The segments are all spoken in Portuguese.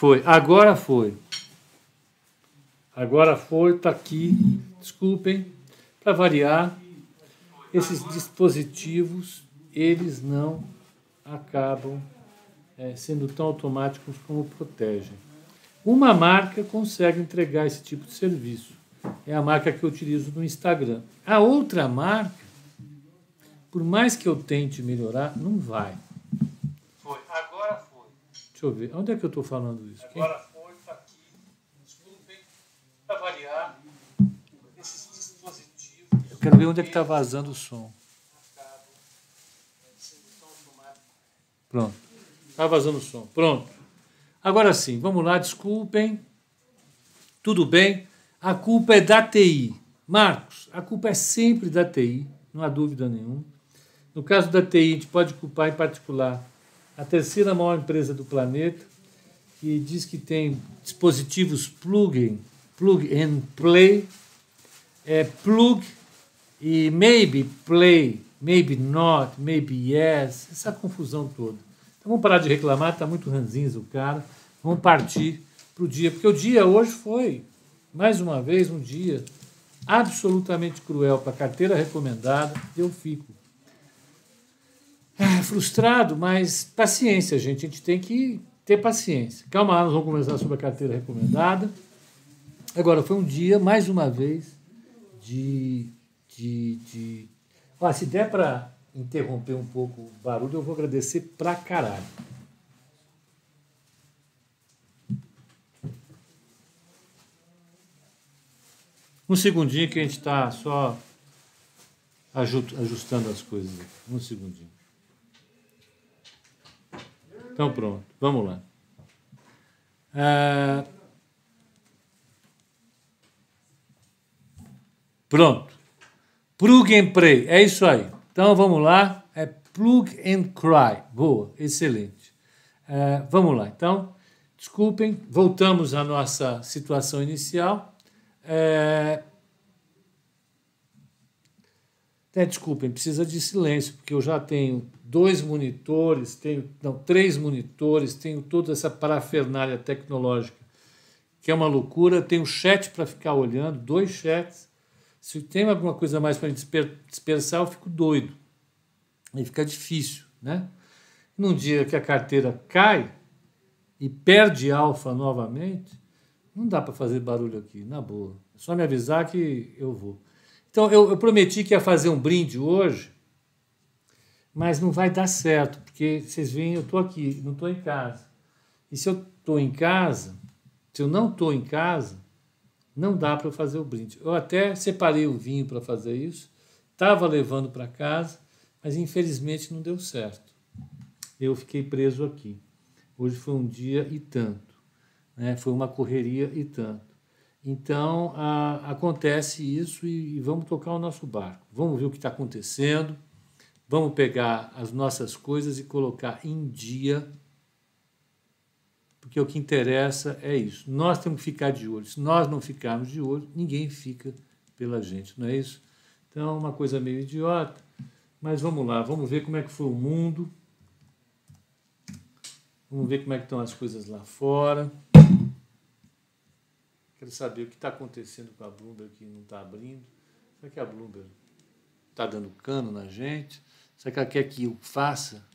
Foi, agora foi. Agora foi, tá aqui. Desculpem, para variar, esses dispositivos, eles não acabam é, sendo tão automáticos como protegem. Uma marca consegue entregar esse tipo de serviço. É a marca que eu utilizo no Instagram. A outra marca, por mais que eu tente melhorar, não vai. Deixa eu ver. Onde é que eu estou falando isso? Agora foi, está aqui. Para variar, esses dispositivos. Eu quero ver onde é que está vazando o som. Pronto. Está vazando o som. Pronto. Agora sim, vamos lá, desculpem. Tudo bem? A culpa é da TI. Marcos, a culpa é sempre da TI, não há dúvida nenhuma. No caso da TI, a gente pode culpar em particular a terceira maior empresa do planeta, que diz que tem dispositivos plug-in, plug and play, é plug e maybe play, maybe not, maybe yes, essa confusão toda. Então vamos parar de reclamar, está muito ranzinza o cara, vamos partir para o dia, porque o dia hoje foi, mais uma vez, um dia absolutamente cruel para a carteira recomendada, eu fico. É, frustrado, mas paciência, gente. A gente tem que ter paciência. Calma lá, nós vamos conversar sobre a carteira recomendada. Agora, foi um dia, mais uma vez, de. de, de... Ah, se der para interromper um pouco o barulho, eu vou agradecer pra caralho. Um segundinho que a gente está só ajustando as coisas. Um segundinho. Então pronto, vamos lá. Ah, pronto. Plug and play, é isso aí. Então vamos lá, é plug and cry. Boa, excelente. Ah, vamos lá, então, desculpem, voltamos à nossa situação inicial. É... É, desculpem, precisa de silêncio, porque eu já tenho dois monitores, tenho não, três monitores, tenho toda essa parafernália tecnológica, que é uma loucura, tenho chat para ficar olhando, dois chats. Se tem alguma coisa mais para dispersar, eu fico doido. Aí fica difícil, né? Num dia que a carteira cai e perde alfa novamente, não dá para fazer barulho aqui, na boa. É só me avisar que eu vou. Então, eu, eu prometi que ia fazer um brinde hoje mas não vai dar certo, porque vocês veem, eu estou aqui, não estou em casa. E se eu estou em casa, se eu não estou em casa, não dá para fazer o brinde. Eu até separei o vinho para fazer isso, estava levando para casa, mas infelizmente não deu certo. Eu fiquei preso aqui. Hoje foi um dia e tanto, né? foi uma correria e tanto. Então a, acontece isso e, e vamos tocar o nosso barco. Vamos ver o que está acontecendo. Vamos pegar as nossas coisas e colocar em dia, porque o que interessa é isso. Nós temos que ficar de olho. Se nós não ficarmos de olho, ninguém fica pela gente, não é isso? Então, é uma coisa meio idiota, mas vamos lá, vamos ver como é que foi o mundo. Vamos ver como é que estão as coisas lá fora. Quero saber o que está acontecendo com a Bloomberg que não está abrindo. Será que a Bloomberg está dando cano na gente? Será que ela quer que eu faça?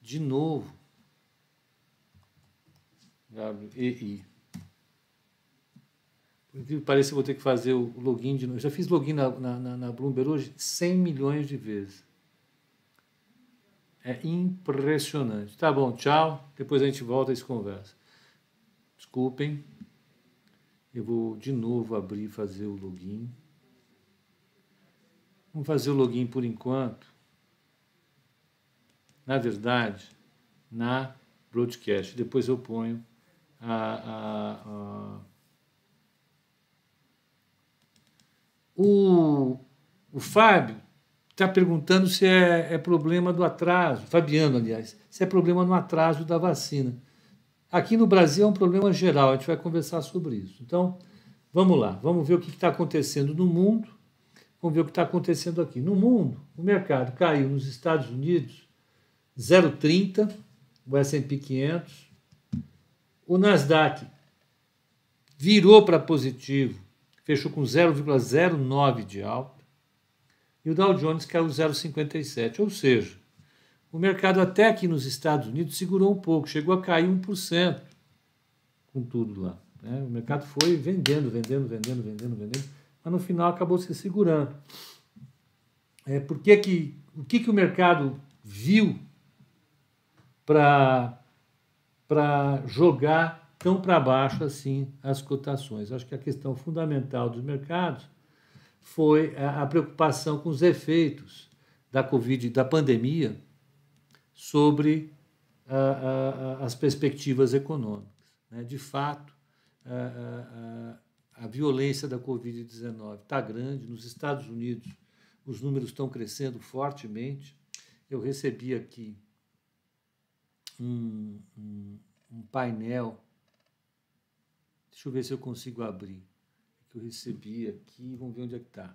De novo. W-E-I. Parece que eu vou ter que fazer o login de novo. já fiz login na, na, na Bloomberg hoje 100 milhões de vezes. É impressionante. Tá bom, tchau. Depois a gente volta e se conversa. Desculpem. Eu vou de novo abrir e fazer o login. Vamos fazer o login por enquanto na verdade, na broadcast. Depois eu ponho a, a, a... O, o Fábio está perguntando se é, é problema do atraso, Fabiano, aliás, se é problema no atraso da vacina. Aqui no Brasil é um problema geral, a gente vai conversar sobre isso. Então, vamos lá, vamos ver o que está acontecendo no mundo, vamos ver o que está acontecendo aqui. No mundo, o mercado caiu nos Estados Unidos 0,30, o S&P 500. O Nasdaq virou para positivo, fechou com 0,09 de alta. E o Dow Jones caiu 0,57, ou seja, o mercado até aqui nos Estados Unidos segurou um pouco, chegou a cair 1% com tudo lá. Né? O mercado foi vendendo, vendendo, vendendo, vendendo, vendendo, mas no final acabou se segurando. É, por que que, o que, que o mercado viu para jogar tão para baixo assim as cotações. Acho que a questão fundamental dos mercados foi a, a preocupação com os efeitos da Covid, da pandemia, sobre a, a, as perspectivas econômicas. Né? De fato, a violência da Covid-19 está grande. Nos Estados Unidos, os números estão crescendo fortemente. Eu recebi aqui um, um, um painel. Deixa eu ver se eu consigo abrir. É que eu recebi aqui, vamos ver onde é que está.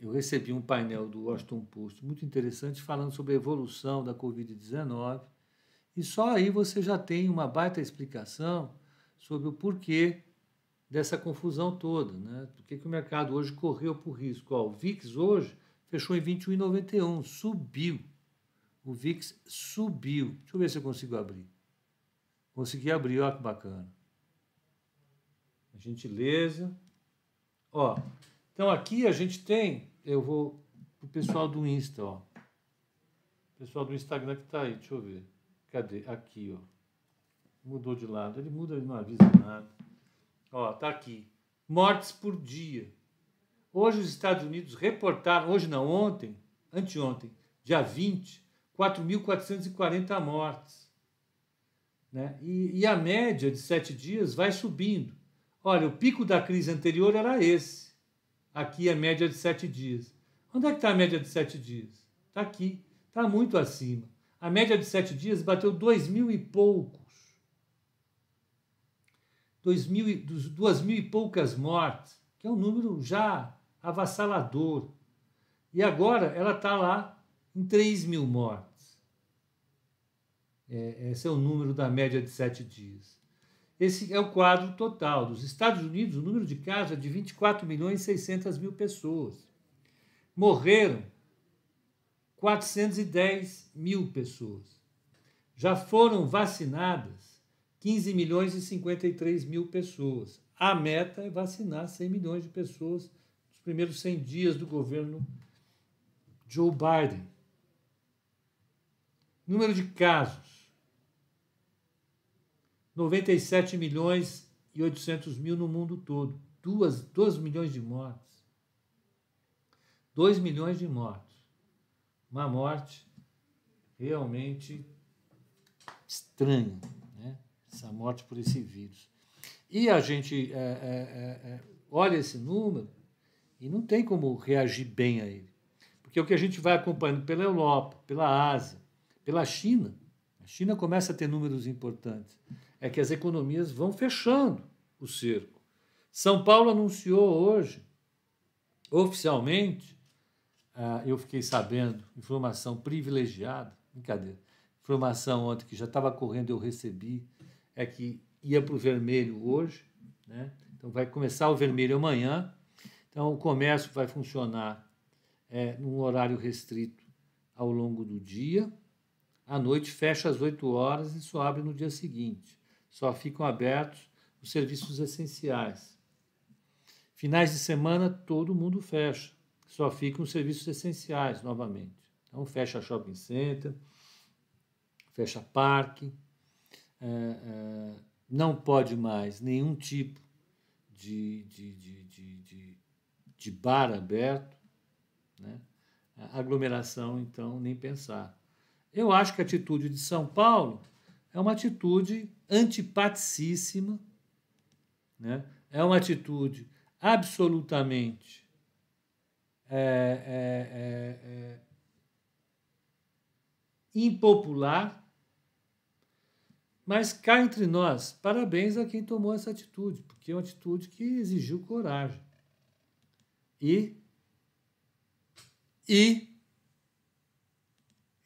Eu recebi um painel do Washington Post muito interessante falando sobre a evolução da Covid-19. E só aí você já tem uma baita explicação sobre o porquê dessa confusão toda. Né? Por que, que o mercado hoje correu por risco? Ó, o VIX hoje fechou em 21,91, subiu o VIX subiu. Deixa eu ver se eu consigo abrir. Consegui abrir, olha que bacana. A gentileza. Ó, então aqui a gente tem, eu vou pro pessoal do Insta, ó. O pessoal do Instagram que tá aí, deixa eu ver. Cadê? Aqui, ó. Mudou de lado. Ele muda, ele não avisa nada. Ó, tá aqui. Mortes por dia. Hoje os Estados Unidos reportaram, hoje não, ontem, anteontem, dia 20, 4.440 mortes. Né? E, e a média de sete dias vai subindo. Olha, o pico da crise anterior era esse. Aqui a média de sete dias. Onde é que está a média de sete dias? Está aqui. Está muito acima. A média de sete dias bateu dois mil e poucos. Dois mil e, duas mil e poucas mortes, que é um número já avassalador. E agora ela está lá em 3 mil mortes. É, esse é o número da média de sete dias. Esse é o quadro total. Dos Estados Unidos, o número de casos é de 24 milhões e 600 mil pessoas. Morreram 410 mil pessoas. Já foram vacinadas 15 milhões e 53 mil pessoas. A meta é vacinar 100 milhões de pessoas nos primeiros 100 dias do governo Joe Biden. Número de casos 97 milhões e 800 mil no mundo todo. 2, 2 milhões de mortes. 2 milhões de mortos. Uma morte realmente estranha, né? essa morte por esse vírus. E a gente é, é, é, é, olha esse número e não tem como reagir bem a ele. Porque o que a gente vai acompanhando pela Europa, pela Ásia, pela China, a China começa a ter números importantes é que as economias vão fechando o cerco. São Paulo anunciou hoje, oficialmente, ah, eu fiquei sabendo, informação privilegiada, brincadeira, informação ontem que já estava correndo, eu recebi, é que ia para o vermelho hoje, né? Então vai começar o vermelho amanhã. Então o comércio vai funcionar é, num horário restrito ao longo do dia. À noite fecha às 8 horas e só abre no dia seguinte. Só ficam abertos os serviços essenciais. Finais de semana, todo mundo fecha. Só ficam os serviços essenciais novamente. Então, fecha shopping center, fecha parque. É, é, não pode mais nenhum tipo de, de, de, de, de, de bar aberto. Né? A aglomeração, então, nem pensar. Eu acho que a atitude de São Paulo é uma atitude antipaticíssima, né? é uma atitude absolutamente é, é, é, é, impopular, mas cá entre nós, parabéns a quem tomou essa atitude, porque é uma atitude que exigiu coragem. E e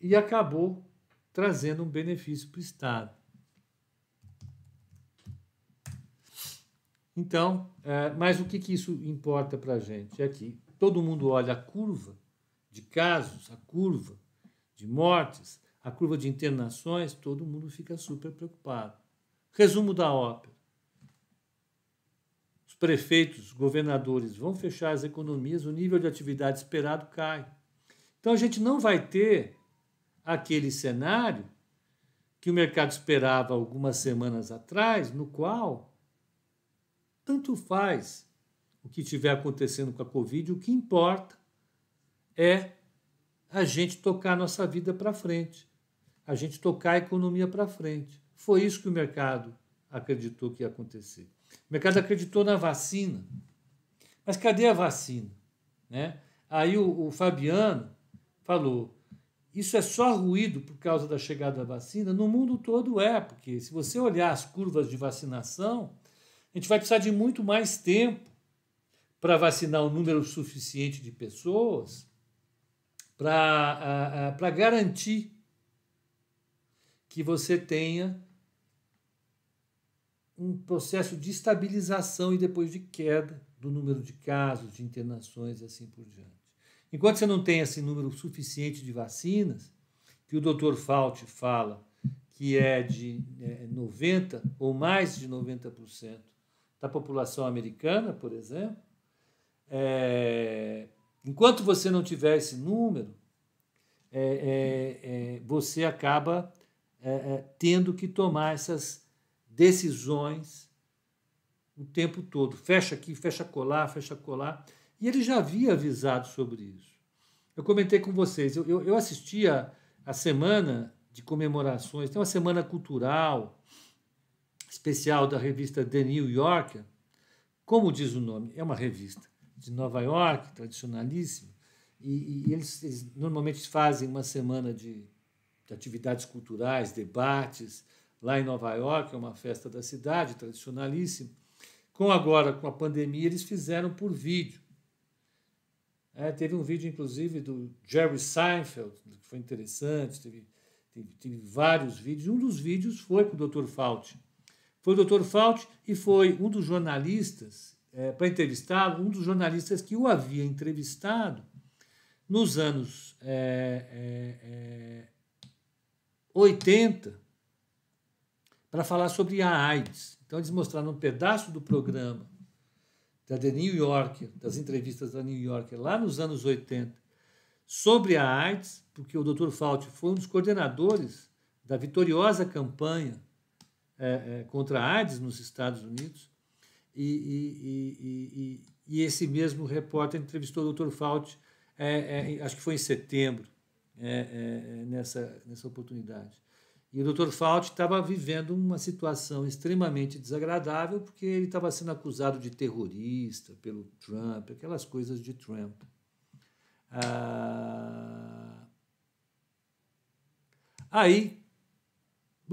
e acabou trazendo um benefício para o Estado. Então, é, mas o que, que isso importa para a gente? É que todo mundo olha a curva de casos, a curva de mortes, a curva de internações, todo mundo fica super preocupado. Resumo da ópera: os prefeitos, os governadores vão fechar as economias, o nível de atividade esperado cai. Então a gente não vai ter aquele cenário que o mercado esperava algumas semanas atrás, no qual tanto faz o que estiver acontecendo com a Covid, o que importa é a gente tocar a nossa vida para frente, a gente tocar a economia para frente. Foi isso que o mercado acreditou que ia acontecer. O mercado acreditou na vacina, mas cadê a vacina? Né? Aí o, o Fabiano falou: isso é só ruído por causa da chegada da vacina? No mundo todo é, porque se você olhar as curvas de vacinação, a gente vai precisar de muito mais tempo para vacinar um número suficiente de pessoas para garantir que você tenha um processo de estabilização e depois de queda do número de casos, de internações e assim por diante. Enquanto você não tem esse número suficiente de vacinas, que o Dr. Fauci fala que é de 90% é, ou mais de 90% da população americana, por exemplo, é, enquanto você não tiver esse número, é, é, é você acaba é, é, tendo que tomar essas decisões o tempo todo. Fecha aqui, fecha colar, fecha colar. E ele já havia avisado sobre isso. Eu comentei com vocês, eu, eu, eu assistia a semana de comemorações, tem uma semana cultural especial da revista The New Yorker, como diz o nome, é uma revista de Nova York, tradicionalíssima, e, e eles, eles, normalmente fazem uma semana de, de, atividades culturais, debates, lá em Nova York, é uma festa da cidade, tradicionalíssima. Com agora, com a pandemia, eles fizeram por vídeo. É, teve um vídeo, inclusive, do Jerry Seinfeld, que foi interessante, teve, teve, teve vários vídeos. Um dos vídeos foi com o Dr. Fauci, foi o Dr. Fauci e foi um dos jornalistas, é, para entrevistá-lo, um dos jornalistas que o havia entrevistado nos anos é, é, 80 é, para falar sobre a AIDS. Então, eles mostraram um pedaço do programa da The New Yorker, das entrevistas da New Yorker, lá nos anos 80, sobre a AIDS, porque o Dr. Fauci foi um dos coordenadores da vitoriosa campanha é, é, contra a AIDS nos Estados Unidos. E, e, e, e, esse mesmo repórter entrevistou o Dr. Fauci, é, é, acho que foi em setembro, nessa, nessa oportunidade. E o Dr. Fauci estava vivendo uma situação extremamente desagradável, porque ele estava sendo acusado de terrorista pelo Trump, aquelas coisas de Trump. Ah, Aí,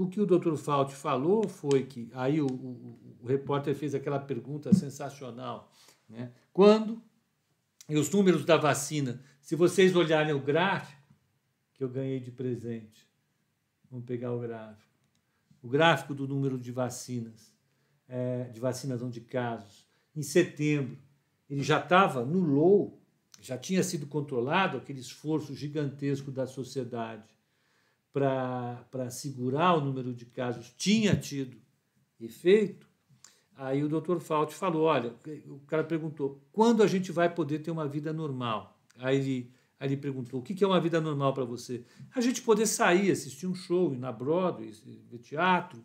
o que o doutor Fauci falou foi que aí o, o, o, repórter fez aquela pergunta sensacional, né? Quando e os números da vacina, se vocês olharem o gráfico que eu ganhei de presente, vamos pegar o gráfico, o gráfico do número de vacinas, é, de vacinação de casos, em setembro ele já estava no low, já tinha sido controlado aquele esforço gigantesco da sociedade para segurar o número de casos tinha tido efeito, aí o doutor Fauci falou: olha, o cara perguntou, quando a gente vai poder ter uma vida normal? Aí ele, aí ele perguntou: o que, é uma vida normal para você? A gente poder sair, assistir um show, ir na Broadway, ver teatro,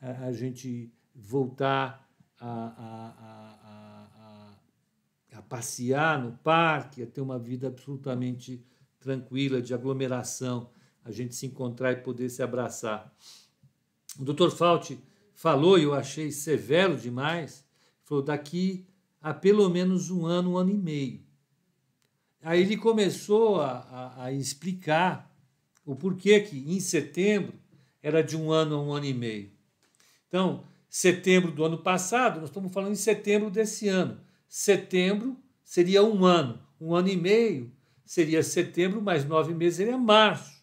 a, a gente voltar a, a, a, a, passear no parque, a ter uma vida absolutamente tranquila, de aglomeração a gente se encontrar e poder se abraçar. O Dr. Fauci falou, e eu achei severo demais, falou daqui a pelo menos um ano, um ano e meio. Aí ele começou a, a, a explicar o porquê que em setembro era de um ano a um ano e meio. Então, setembro do ano passado, nós estamos falando em setembro desse ano. Setembro seria um ano, um ano e meio seria setembro, mais nove meses seria março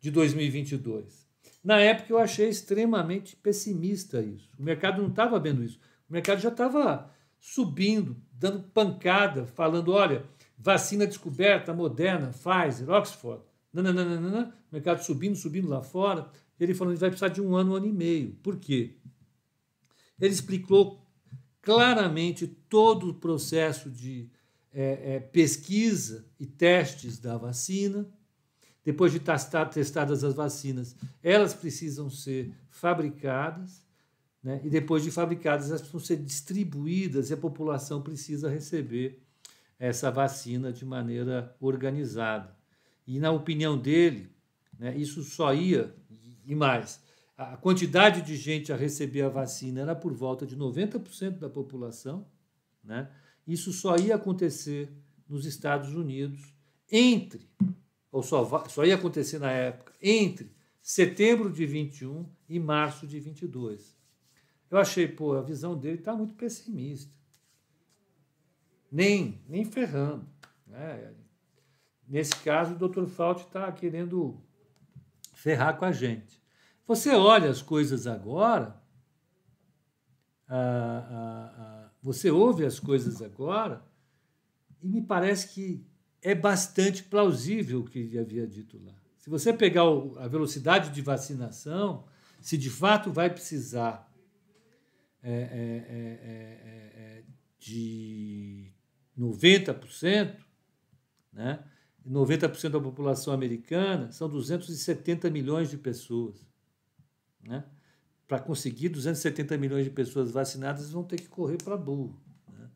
de 2022. Na época eu achei extremamente pessimista isso. O mercado não estava vendo isso. O mercado já estava subindo, dando pancada, falando: olha, vacina descoberta, moderna, Pfizer, Oxford, nananana, o mercado subindo, subindo lá fora. Ele falando ele vai precisar de um ano, um ano e meio. Por quê? Ele explicou claramente todo o processo de é, é, pesquisa e testes da vacina depois de testadas as vacinas, elas precisam ser fabricadas, né? e depois de fabricadas, elas precisam ser distribuídas e a população precisa receber essa vacina de maneira organizada. E, na opinião dele, né, isso só ia, e mais, a quantidade de gente a receber a vacina era por volta de 90% da população, né? isso só ia acontecer nos Estados Unidos entre ou só, só ia acontecer na época, entre setembro de 21 e março de 22. Eu achei, pô, a visão dele está muito pessimista. Nem, nem ferrando. Né? Nesse caso, o Dr. Fauci está querendo ferrar com a gente. Você olha as coisas agora, a, a, a, você ouve as coisas agora, e me parece que é bastante plausível o que havia dito lá. Se você pegar a velocidade de vacinação, se de fato vai precisar é, é, é, de 90%, né? 90% da população americana são 270 milhões de pessoas. Né? Para conseguir 270 milhões de pessoas vacinadas, vão ter que correr para burro, né?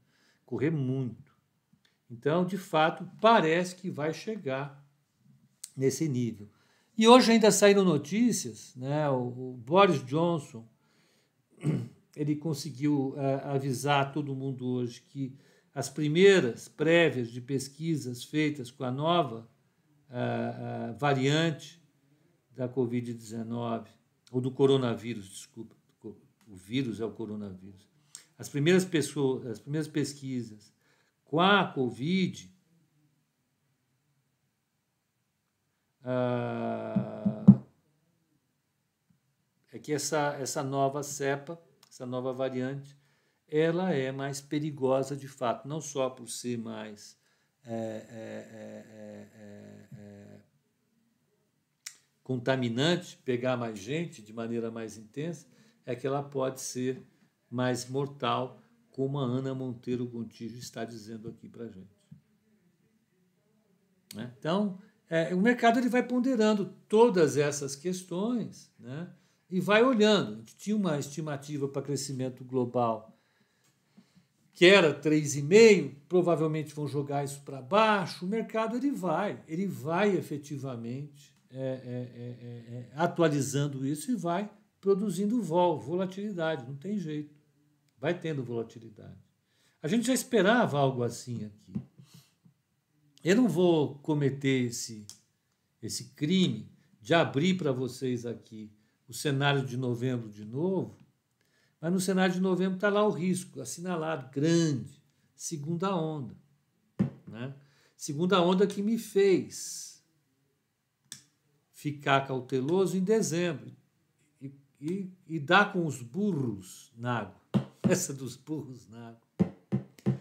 correr muito. Então, de fato, parece que vai chegar nesse nível. E hoje ainda saíram notícias, né? O, Boris Johnson ele conseguiu é, avisar todo mundo hoje que as primeiras prévias de pesquisas feitas com a nova é, é, variante da Covid-19, ou do coronavírus, desculpa, o vírus é o coronavírus. As primeiras, pessoas, as primeiras pesquisas com a Covid, é que essa, essa nova cepa, essa nova variante, ela é mais perigosa de fato, não só por ser mais é, é, é, contaminante, pegar mais gente de maneira mais intensa, é que ela pode ser mais mortal como a Ana Monteiro Gontijo está dizendo aqui para a gente. Né? Então, é, o mercado ele vai ponderando todas essas questões né? e vai olhando. A gente tinha uma estimativa para crescimento global que era 3,5, provavelmente vão jogar isso para baixo. O mercado ele vai, ele vai efetivamente é é, é, é, é, atualizando isso e vai produzindo vol, volatilidade, não tem jeito vai tendo volatilidade. A gente já esperava algo assim aqui. Eu não vou cometer esse, esse crime de abrir para vocês aqui o cenário de novembro de novo, mas no cenário de novembro está lá o risco assinalado, grande, segunda onda. Né? Segunda onda que me fez ficar cauteloso em dezembro e, e, e dar com os burros na água. Essa dos burros na né? água.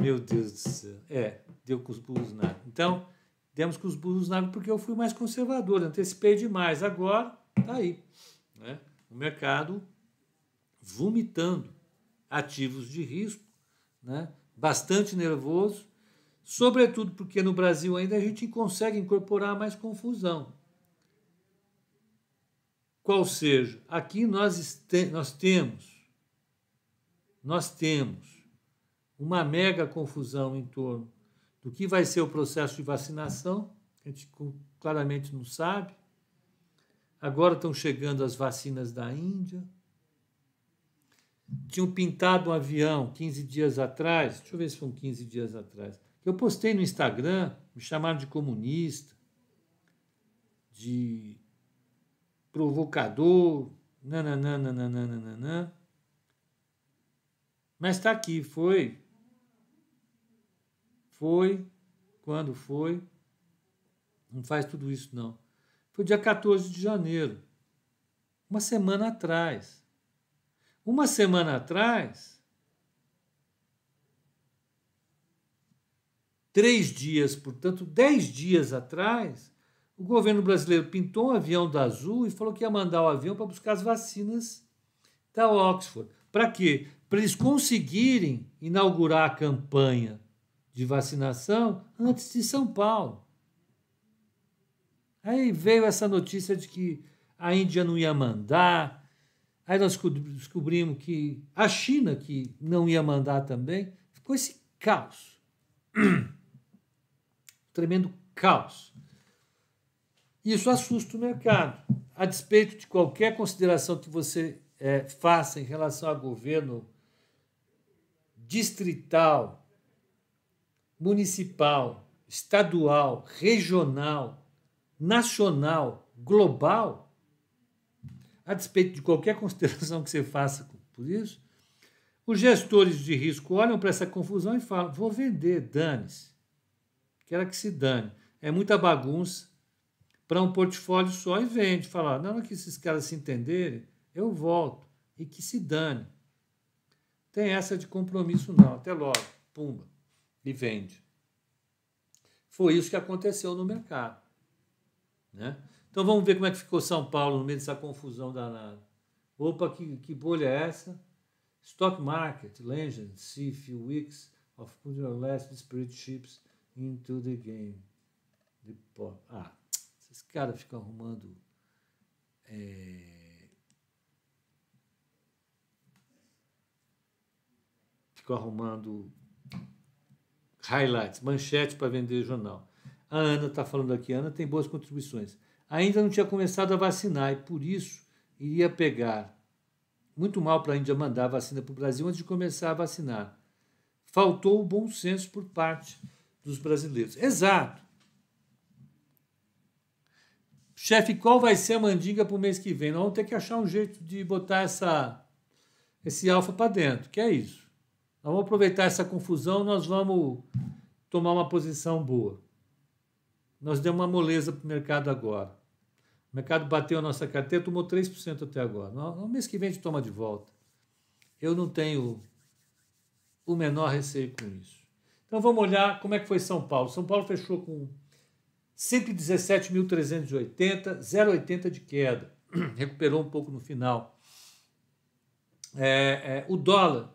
Meu Deus do céu. É, deu com os burros na água. Então, demos com os burros na água porque eu fui mais conservador, antecipei demais. Agora, tá aí. Né? O mercado vomitando ativos de risco, né? bastante nervoso, sobretudo porque no Brasil ainda a gente consegue incorporar mais confusão. Qual seja, aqui nós, nós temos nós temos uma mega confusão em torno do que vai ser o processo de vacinação, que a gente claramente não sabe. Agora estão chegando as vacinas da Índia. Tinham pintado um avião 15 dias atrás, deixa eu ver se foram 15 dias atrás, que eu postei no Instagram, me chamaram de comunista, de provocador, nananã, mas está aqui, foi. Foi. Quando foi? Não faz tudo isso, não. Foi dia 14 de janeiro. Uma semana atrás. Uma semana atrás. Três dias, portanto, dez dias atrás, o governo brasileiro pintou um avião da Azul e falou que ia mandar o avião para buscar as vacinas da Oxford. Para quê? para eles conseguirem inaugurar a campanha de vacinação antes de São Paulo. Aí veio essa notícia de que a Índia não ia mandar, aí nós descobrimos que a China que não ia mandar também. Ficou esse caos. Tremendo caos. Isso assusta o mercado. A despeito de qualquer consideração que você é, faça em relação ao governo distrital, municipal, estadual, regional, nacional, global, a despeito de qualquer consideração que você faça por isso, os gestores de risco olham para essa confusão e falam: vou vender, dane-se. Quero que se dane. É muita bagunça para um portfólio só e vende. Falar: na hora que esses caras se entenderem, eu volto e que se dane. Tem essa de compromisso, não. Até logo, pumba, e vende. Foi isso que aconteceu no mercado. Né? Então vamos ver como é que ficou São Paulo no meio dessa confusão danada. Opa, que, que bolha é essa? Stock market, legend, see few weeks of putting your last spirit ships into the game. The ah, esses caras ficam arrumando. É ficou arrumando highlights, manchete para vender jornal. A Ana está falando aqui, a Ana tem boas contribuições. Ainda não tinha começado a vacinar e por isso iria pegar muito mal para a Índia mandar a vacina para o Brasil antes de começar a vacinar. Faltou o bom senso por parte dos brasileiros. Exato. Chefe, qual vai ser a mandinga para o mês que vem? Nós vamos ter que achar um jeito de botar essa, esse alfa para dentro, que é isso. Nós então, vamos aproveitar essa confusão, nós vamos tomar uma posição boa. Nós demos uma moleza para o mercado agora. O mercado bateu a nossa carteira, tomou 3% até agora. No mês que vem a gente toma de volta. Eu não tenho o menor receio com isso. Então vamos olhar como é que foi São Paulo. São Paulo fechou com 117.380, 0,80 de queda. Recuperou um pouco no final. É, é, o dólar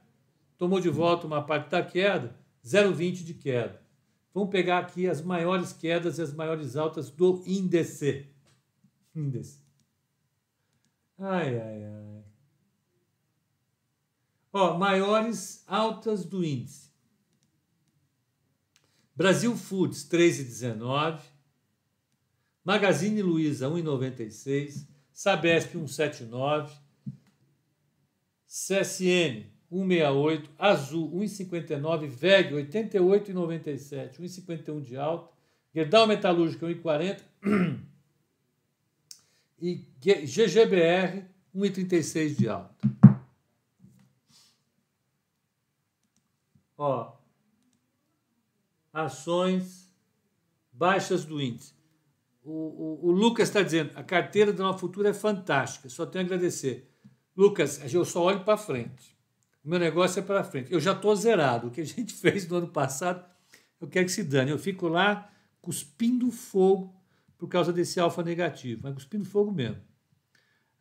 tomou de volta uma parte da queda, 0,20 de queda. Vamos pegar aqui as maiores quedas e as maiores altas do índice. Índice. Ai, ai, ai. Ó, maiores altas do índice. Brasil Foods, 3,19. Magazine Luiza, 1,96. Sabesp, 1,79. CSN, 1,68, Azul 1,59, VEG 88,97, 1,51 de alta, Gerdau Metalúrgica 1,40 e GGBR 1,36 de alta. Ó, ações baixas do índice. O, o, o Lucas está dizendo, a carteira da Nova Futura é fantástica, só tenho a agradecer. Lucas, eu só olho para frente. O meu negócio é para frente. Eu já estou zerado. O que a gente fez no ano passado, eu quero que se dane. Eu fico lá cuspindo fogo por causa desse alfa negativo, mas cuspindo fogo mesmo.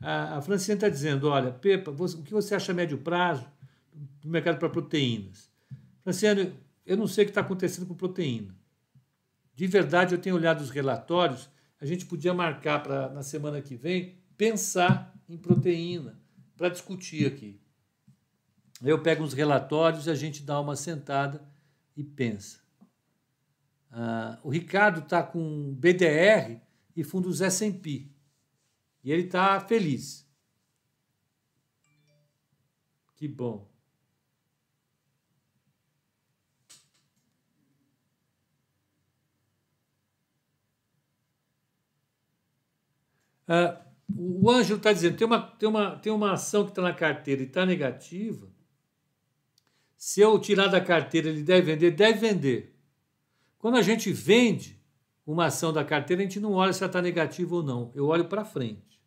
A, a Francine está dizendo: olha, Pepa, você, o que você acha a médio prazo do mercado para proteínas? Franciane, eu não sei o que está acontecendo com proteína. De verdade, eu tenho olhado os relatórios. A gente podia marcar para na semana que vem pensar em proteína para discutir aqui eu pego uns relatórios e a gente dá uma sentada e pensa. Ah, o Ricardo está com BDR e fundos S&P. E ele está feliz. Que bom. Ah, o Ângelo está dizendo, tem uma, tem, uma, tem uma ação que está na carteira e está negativa, se eu tirar da carteira, ele deve vender? Deve vender. Quando a gente vende uma ação da carteira, a gente não olha se ela está negativa ou não. Eu olho para frente.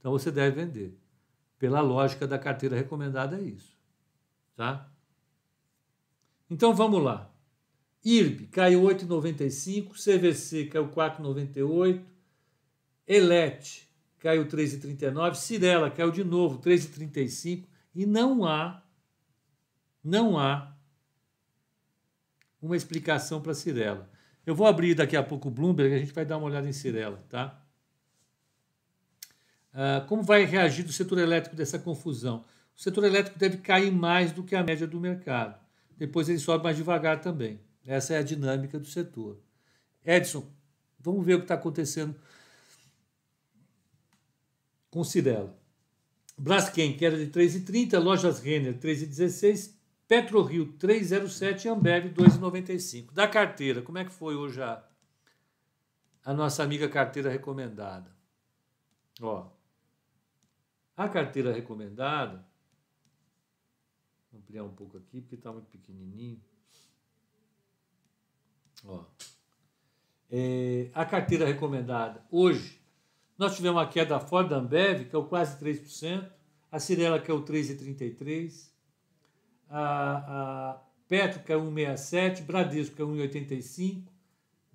Então você deve vender. Pela lógica da carteira recomendada é isso. Tá? Então vamos lá. IRB caiu 8,95, CVC caiu 4,98, ELET caiu 3,39, Cirela caiu de novo 3,35 e não há não há uma explicação para Cirela. Eu vou abrir daqui a pouco o Bloomberg, a gente vai dar uma olhada em Cirela, tá? Uh, como vai reagir o setor elétrico dessa confusão? O setor elétrico deve cair mais do que a média do mercado. Depois ele sobe mais devagar também. Essa é a dinâmica do setor. Edson, vamos ver o que está acontecendo com Cirela. Braskem, queda de 3,30, lojas Renner 3,16, PetroRio 307 e Ambev 2,95. Da carteira, como é que foi hoje a, a nossa amiga carteira recomendada? Ó, a carteira recomendada, vou ampliar um pouco aqui porque está muito pequenininho. Ó, é, a carteira recomendada hoje, nós tivemos uma queda forte da Ambev, que é o quase 3%, a Cirela, que é o 3,33%, a, a é meia 167, Bradesco 185,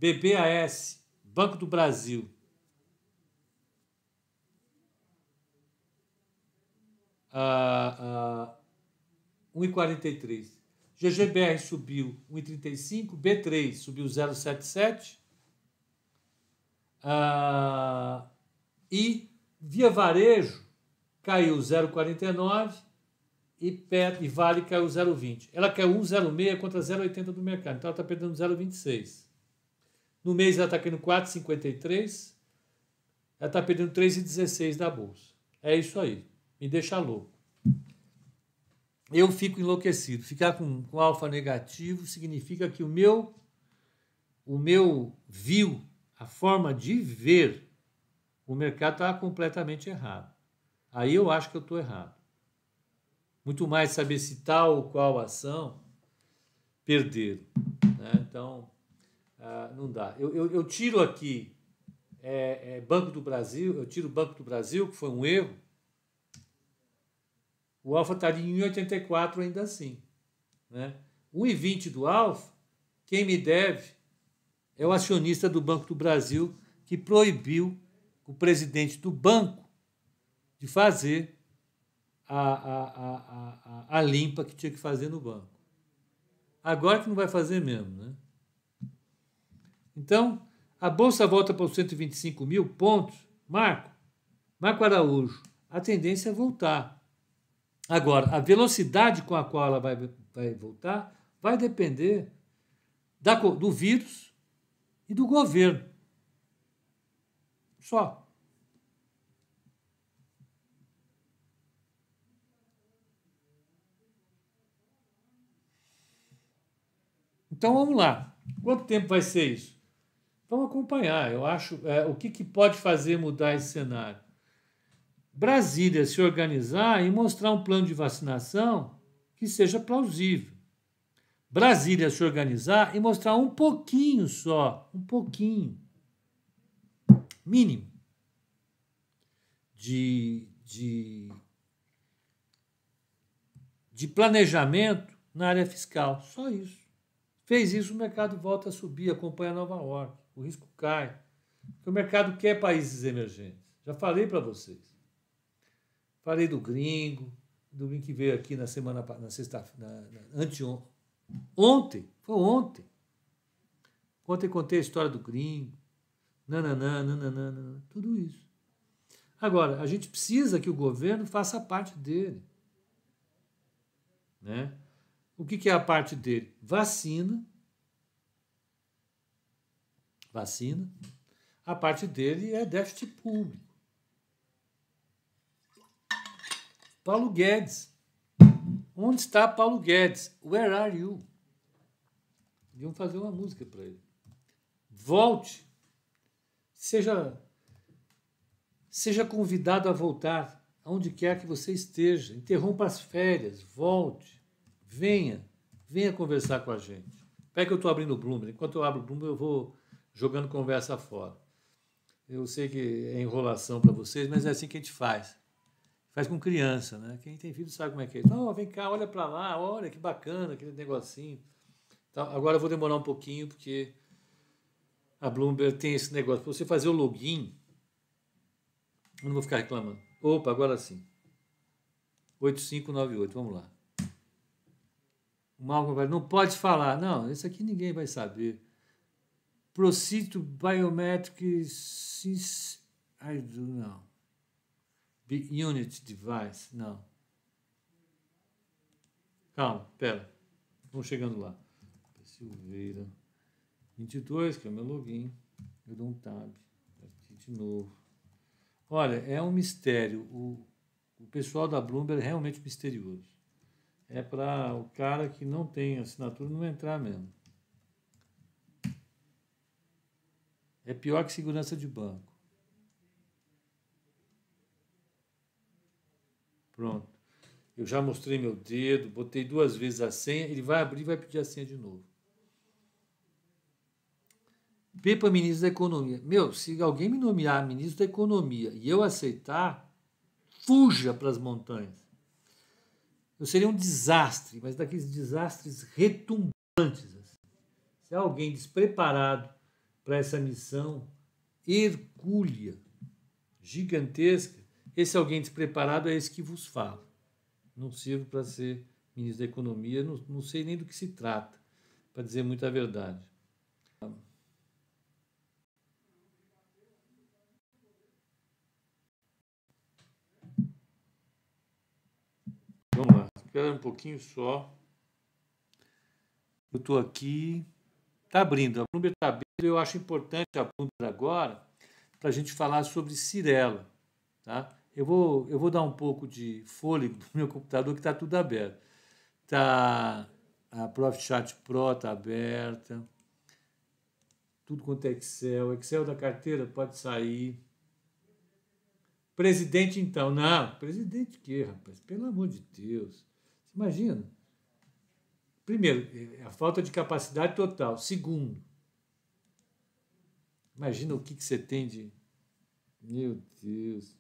é BBAS, Banco do Brasil. quarenta e 1,43. GGBR subiu 1,35, B3 subiu 0,77 uh, e Via Varejo caiu nove e, Petro, e Vale caiu é 0,20. Ela quer 1,06 contra 0,80 do mercado. Então ela está perdendo 0,26. No mês ela está caindo 4,53. Ela está perdendo 3,16 da bolsa. É isso aí. Me deixa louco. Eu fico enlouquecido. Ficar com, com alfa negativo significa que o meu o meu view, a forma de ver o mercado está completamente errado. Aí eu acho que eu estou errado muito mais saber se tal ou qual ação perderam. Né? Então, ah, não dá. Eu, eu, eu tiro aqui é, é Banco do Brasil, eu tiro o Banco do Brasil, que foi um erro. O Alfa estaria tá em 1,84 ainda assim. Né? 1,20 do Alfa, quem me deve é o acionista do Banco do Brasil que proibiu o presidente do banco de fazer a, a, a, a, limpa que tinha que fazer no banco. Agora que não vai fazer mesmo, né? Então, a Bolsa volta para os 125 mil pontos. Marco, Marco Araújo, a tendência é voltar. Agora, a velocidade com a qual ela vai, vai voltar vai depender da, do vírus e do governo. Só. Então vamos lá. Quanto tempo vai ser isso? Vamos acompanhar. Eu acho é, o que, que pode fazer mudar esse cenário. Brasília se organizar e mostrar um plano de vacinação que seja plausível. Brasília se organizar e mostrar um pouquinho só, um pouquinho, mínimo, de, de, de planejamento na área fiscal. Só isso. Fez isso, o mercado volta a subir, acompanha Nova York, o risco cai. Porque o mercado quer países emergentes. Já falei para vocês. Falei do gringo, do gringo que veio aqui na semana, na sexta, na, na, anteontem. Ontem, foi ontem. Ontem contei a história do gringo, nananã, nananã, nananã, tudo isso. Agora, a gente precisa que o governo faça parte dele. Né? O que, que é a parte dele? Vacina. Vacina. A parte dele é déficit público. Paulo Guedes. Onde está Paulo Guedes? Where are you? Deviam fazer uma música para ele. Volte. Seja seja convidado a voltar aonde quer que você esteja. Interrompa as férias, volte venha, venha conversar com a gente. Peraí que eu estou abrindo o Bloomberg. Enquanto eu abro o Bloomberg, eu vou jogando conversa fora. Eu sei que é enrolação para vocês, mas é assim que a gente faz. Faz com criança, né? Quem tem filho sabe como é que é. isso. Então, oh, vem cá, olha para lá, olha que bacana aquele negocinho. Então, agora eu vou demorar um pouquinho, porque a Bloomberg tem esse negócio. Para você fazer o login, eu não vou ficar reclamando. Opa, agora sim. 8598, vamos lá mal comparado, não pode falar. Não, isso aqui ninguém vai saber. Procito Biometric Sys... I do, não. Unit Device, não. Calma, pera. Vamos chegando lá. Silveira. 22, que é o meu login. Eu dou um tab. Aqui de novo. Olha, é um mistério. O, o pessoal da Bloomberg é realmente misterioso é para o cara que não tem assinatura não entrar mesmo. É pior que segurança de banco. Pronto. Eu já mostrei meu dedo, botei duas vezes a senha, ele vai abrir e vai pedir a senha de novo. Pepa, ministro da Economia. Meu, se alguém me nomear ministro da Economia e eu aceitar, fuja para as montanhas. Eu então, seria um desastre, mas daqueles desastres retumbantes. Assim. Se alguém despreparado para essa missão hercúlea, gigantesca, esse alguém despreparado é esse que vos fala. Não sirvo para ser ministro da Economia, não, não sei nem do que se trata, para dizer muita verdade. Vamos lá, espera um pouquinho só. Eu estou aqui. Está abrindo. A Bloomberg está abrindo. Eu acho importante a Bloomberg agora para a gente falar sobre Cirela, Tá? Eu, vou, eu vou dar um pouco de fôlego no meu computador que está tudo aberto. Tá, a ProfChat Pro está aberta. Tudo quanto é Excel. Excel da carteira pode sair. Presidente, então. Não, presidente que, rapaz? Pelo amor de Deus. Imagina. Primeiro, é, é a falta de capacidade total. Segundo, imagina o que, que você tem de. Meu Deus.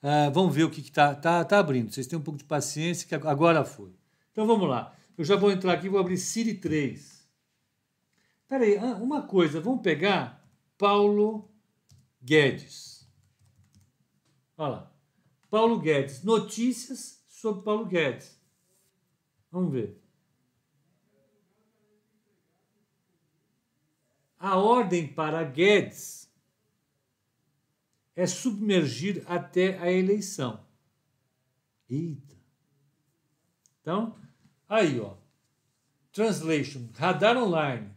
Ah, vamos ver o que está tá, tá abrindo. Vocês têm um pouco de paciência, que agora foi. Então vamos lá. Eu já vou entrar aqui, vou abrir Siri 3. Peraí, ah, uma coisa, vamos pegar Paulo Guedes. Olha lá. Paulo Guedes, notícias sobre Paulo Guedes. Vamos ver. A ordem para Guedes é submergir até a eleição. Eita. Então, aí, ó. Translation, radar online,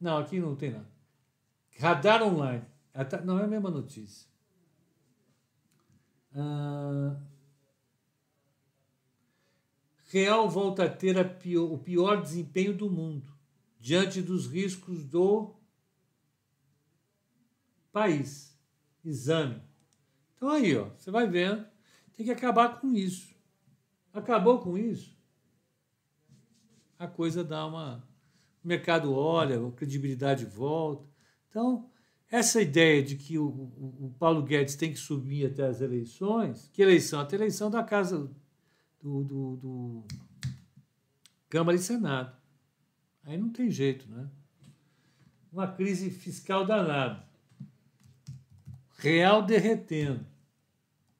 não, aqui não tem nada. Radar Online. Não é a mesma notícia. Ah, Real volta a ter a pior, o pior desempenho do mundo diante dos riscos do país. Exame. Então aí, ó, você vai vendo, tem que acabar com isso. Acabou com isso, a coisa dá uma o mercado olha, a credibilidade volta. Então, essa ideia de que o, o, o Paulo Guedes tem que subir até as eleições, que eleição? Até eleição da casa do, do, do Câmara e Senado. Aí não tem jeito, né? Uma crise fiscal danada. Real derretendo.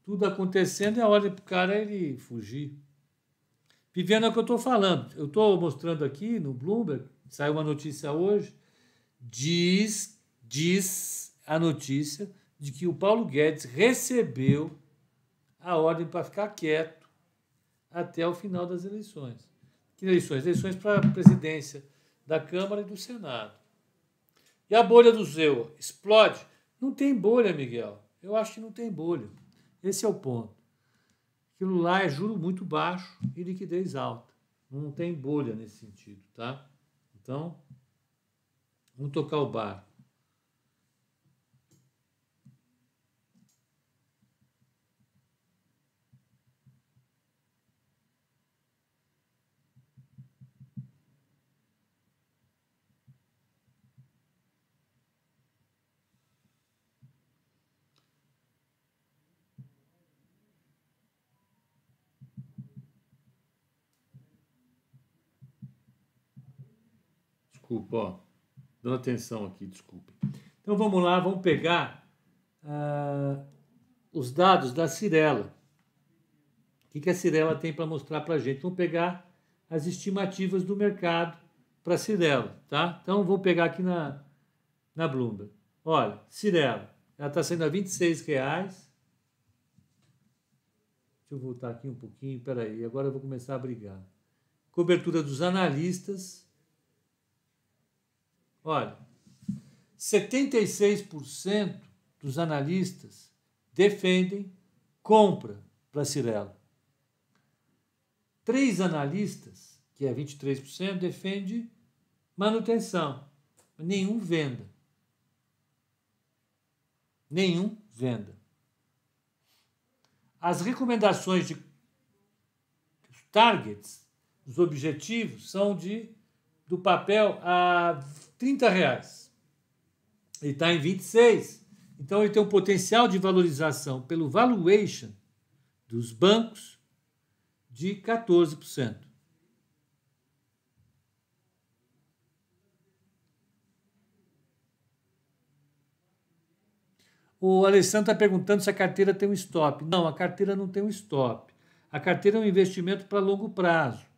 Tudo acontecendo é hora para o cara ele fugir. Vivendo é o que eu estou falando. Eu estou mostrando aqui no Bloomberg Saiu uma notícia hoje, diz, diz a notícia de que o Paulo Guedes recebeu a ordem para ficar quieto até o final das eleições. Que eleições? Eleições para a presidência da Câmara e do Senado. E a bolha do Zeu explode? Não tem bolha, Miguel. Eu acho que não tem bolha. Esse é o ponto. Aquilo lá é juro muito baixo e liquidez alta. Não tem bolha nesse sentido, tá? Então, vamos tocar o bar. Desculpa, ó. Dando atenção aqui, desculpe. Então vamos lá, vamos pegar uh, os dados da Cirela. O que, que a Cirela tem para mostrar para a gente? Vamos pegar as estimativas do mercado para Cirela, tá? Então vou pegar aqui na, na Bloomberg. Olha, Cirela, ela está saindo a R$ 26,00. Deixa eu voltar aqui um pouquinho, peraí, agora eu vou começar a brigar. Cobertura dos analistas, Olha, 76% dos analistas defendem compra para Cirela. Três analistas, que é 23%, defende manutenção. Nenhum venda. Nenhum venda. As recomendações de targets, os objetivos, são de do papel a 30 reais. Ele está em 26. Então ele tem um potencial de valorização pelo valuation dos bancos de 14%. O Alessandro está perguntando se a carteira tem um stop. Não, a carteira não tem um stop. A carteira é um investimento para longo prazo.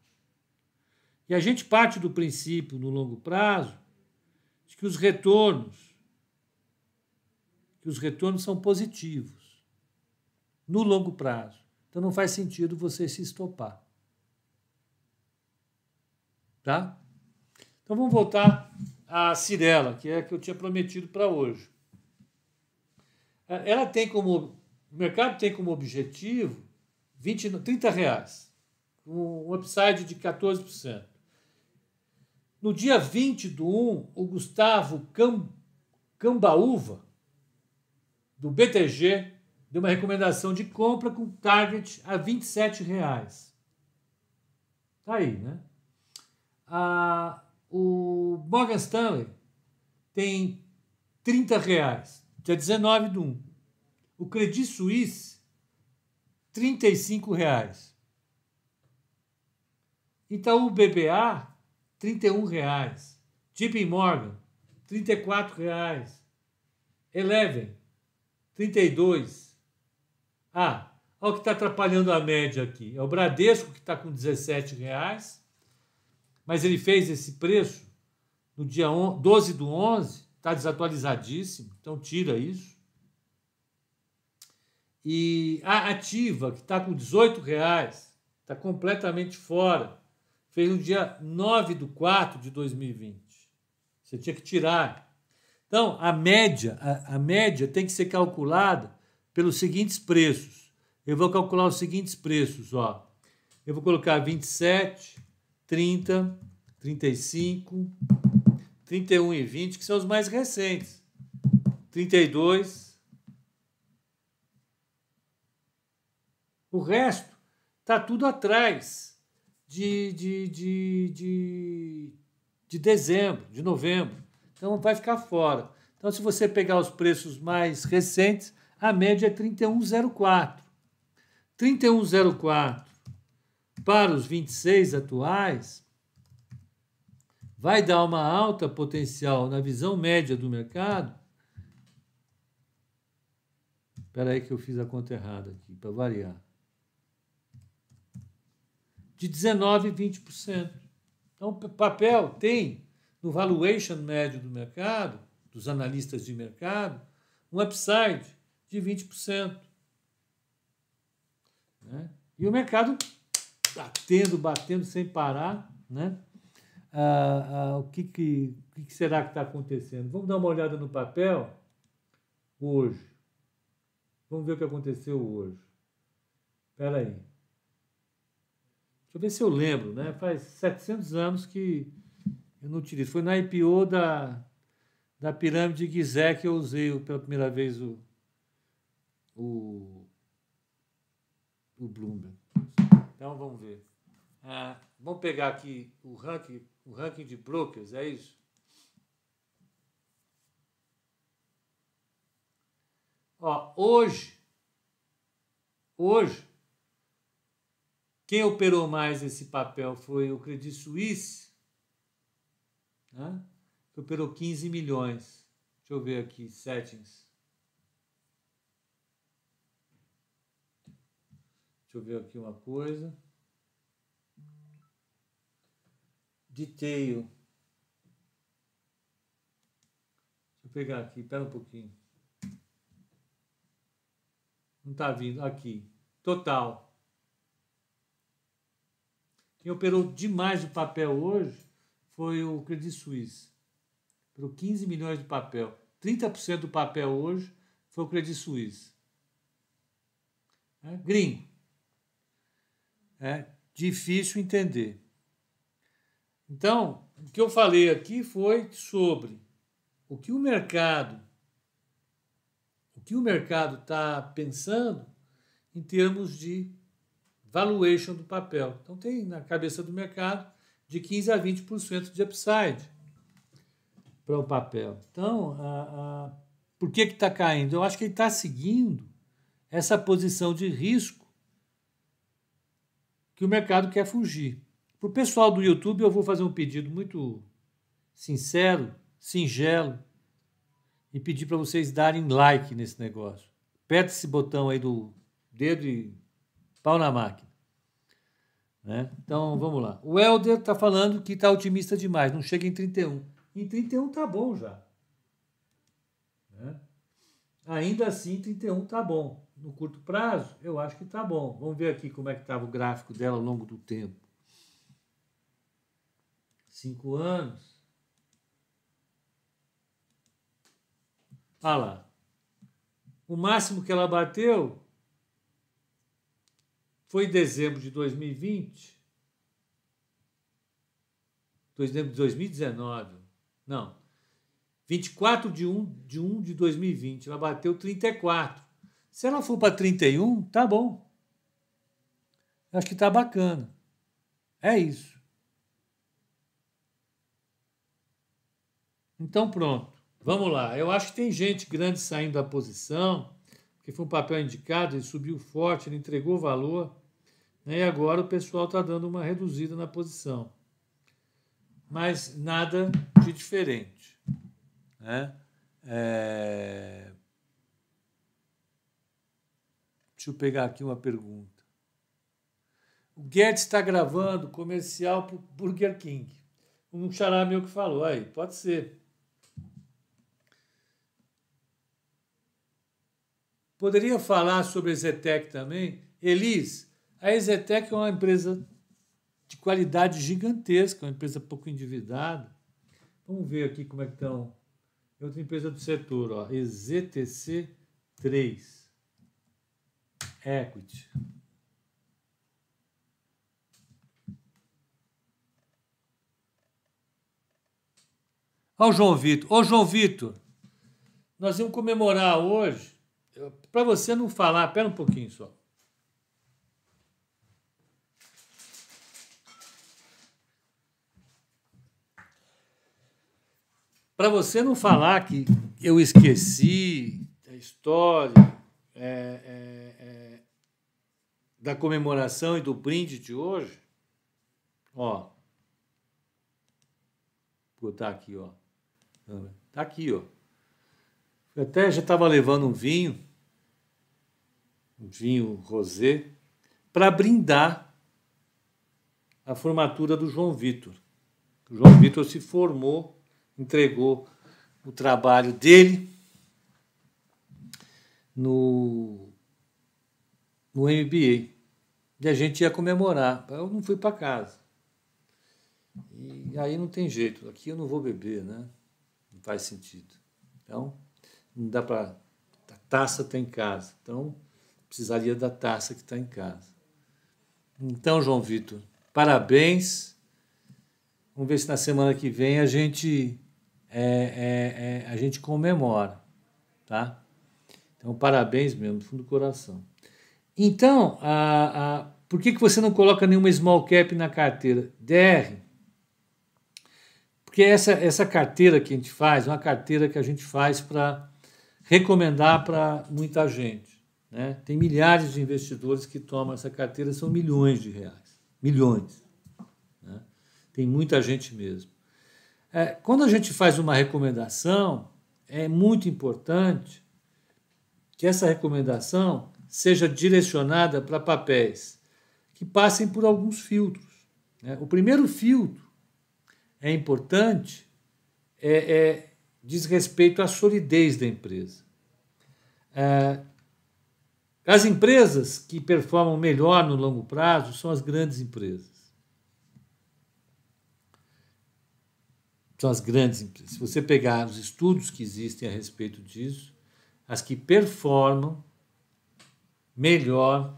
E a gente parte do princípio, no longo prazo, de que os retornos, que os retornos são positivos, no longo prazo. Então não faz sentido você se estopar. Tá? Então vamos voltar à Cirela, que é a que eu tinha prometido para hoje. É, ela tem como. O mercado tem como objetivo 20, 30 reais, um upside de 14%. No dia 20 do 1, o Gustavo Cam... Cambaúva, do BTG, deu uma recomendação de compra com target a R$ 27,00. Está aí, né? Ah, o Morgan Stanley tem R$ reais, dia 19 do 1. O Credit Suisse, R$ 35,00. Então o BBA 31 reais. JP Morgan, 34 reais. Eleven, 32. Ah, olha o que está atrapalhando a média aqui. É o Bradesco que está com 17 reais, mas ele fez esse preço no dia 12 do 11, está desatualizadíssimo, então tira isso. E a Ativa, que está com 18 reais, está completamente fora fez no dia 9 de 4 de 2020. Você tinha que tirar. Então, a média, a, a média tem que ser calculada pelos seguintes preços. Eu vou calcular os seguintes preços, ó. Eu vou colocar 27, 30, 35, 31 e 20, que são os mais recentes. 32. O resto está tudo atrás de, de, de, de, de dezembro, de novembro. Então vai ficar fora. Então, se você pegar os preços mais recentes, a média é 31,04. 31,04 para os 26 atuais vai dar uma alta potencial na visão média do mercado. Espera aí que eu fiz a conta errada aqui, para variar de 19% e 20%. Então, papel tem, no valuation médio do mercado, dos analistas de mercado, um upside de 20%. Né? E o mercado batendo, batendo sem parar. Né? Ah, ah, o que, que, que será que está acontecendo? Vamos dar uma olhada no papel hoje. Vamos ver o que aconteceu hoje. Espera aí. Deixa eu ver se eu lembro, né? Faz 700 anos que eu não utilizo. Foi na IPO da, da pirâmide de Gizé que eu usei pela primeira vez o, o, o Bloomberg. Então vamos ver. Ah, vamos pegar aqui o ranking, o ranking de brokers, é isso? Ó, hoje, hoje, quem operou mais esse papel foi o Credit Suisse, né? que operou 15 milhões. Deixa eu ver aqui, settings. Deixa eu ver aqui uma coisa. Detail. Deixa eu pegar aqui, pera um pouquinho. Não está vindo. Aqui. Total. Quem operou demais o papel hoje foi o Credit Suisse. Operou 15 milhões de papel. 30% do papel hoje foi o Credit Suisse. É, gringo. É difícil entender. Então, o que eu falei aqui foi sobre o que o mercado o que o mercado está pensando em termos de valuation do papel. Então tem na cabeça do mercado de 15 a 20% de upside para o papel. Então, a, a, por que está caindo? Eu acho que ele está seguindo essa posição de risco que o mercado quer fugir. Para o pessoal do YouTube, eu vou fazer um pedido muito sincero, singelo, e pedir para vocês darem like nesse negócio. Aperta esse botão aí do dedo e Pau na máquina. Né? Então, vamos lá. O Helder está falando que está otimista demais, não chega em 31. Em 31 tá bom já. Né? Ainda assim, 31 tá bom. No curto prazo, eu acho que tá bom. Vamos ver aqui como é que estava o gráfico dela ao longo do tempo. Cinco anos. Olha lá. O máximo que ela bateu foi em dezembro de 2020. Dezembro de 2019. Não. 24 de 1 de, 1 de 2020. Ela bateu 34. Se ela for para 31, tá bom. Acho que tá bacana. É isso. Então pronto. Vamos lá. Eu acho que tem gente grande saindo da posição, que foi um papel indicado, ele subiu forte, ele entregou valor. Né? E agora o pessoal está dando uma reduzida na posição. Mas nada de diferente. Né? É... Deixa eu pegar aqui uma pergunta. O Guedes está gravando comercial para Burger King. Um xará meu que falou aí, pode ser. Poderia falar sobre a Zetec também? Elis, a Exetec é uma empresa de qualidade gigantesca, uma empresa pouco endividada. Vamos ver aqui como é que estão. É outra empresa do setor, ó, EZTC 3. Equity. Olha o João Vitor. Ô, João Vitor, nós vamos comemorar hoje. Para você não falar, pera um pouquinho só. Para você não falar que eu esqueci a história é, é, é, da comemoração e do brinde de hoje, ó, vou botar aqui, ó, tá aqui, ó. Eu até já estava levando um vinho, um vinho rosé, para brindar a formatura do João Vitor. O João Vitor se formou entregou o trabalho dele no, no MBA. E a gente ia comemorar. Eu não fui para casa. E aí não tem jeito. Aqui eu não vou beber, né? Não faz sentido. Então, não dá para. A taça está em casa. Então, precisaria da taça que está em casa. Então, João Vitor, parabéns. Vamos ver se na semana que vem a gente é, é, é, a gente comemora, tá? Então, parabéns mesmo, do fundo do coração. Então, a, a, por que, que você não coloca nenhuma small cap na carteira? DR, porque essa, essa carteira que a gente faz, é uma carteira que a gente faz para recomendar para muita gente. Né? Tem milhares de investidores que tomam essa carteira, são milhões de reais. Milhões. Né? Tem muita gente mesmo. É, quando a gente faz uma recomendação, é muito importante que essa recomendação seja direcionada para papéis que passem por alguns filtros. Né? O primeiro filtro é importante, é, é, diz respeito à solidez da empresa. É, as empresas que performam melhor no longo prazo são as grandes empresas. são as grandes empresas. Se você pegar os estudos que existem a respeito disso, as que performam melhor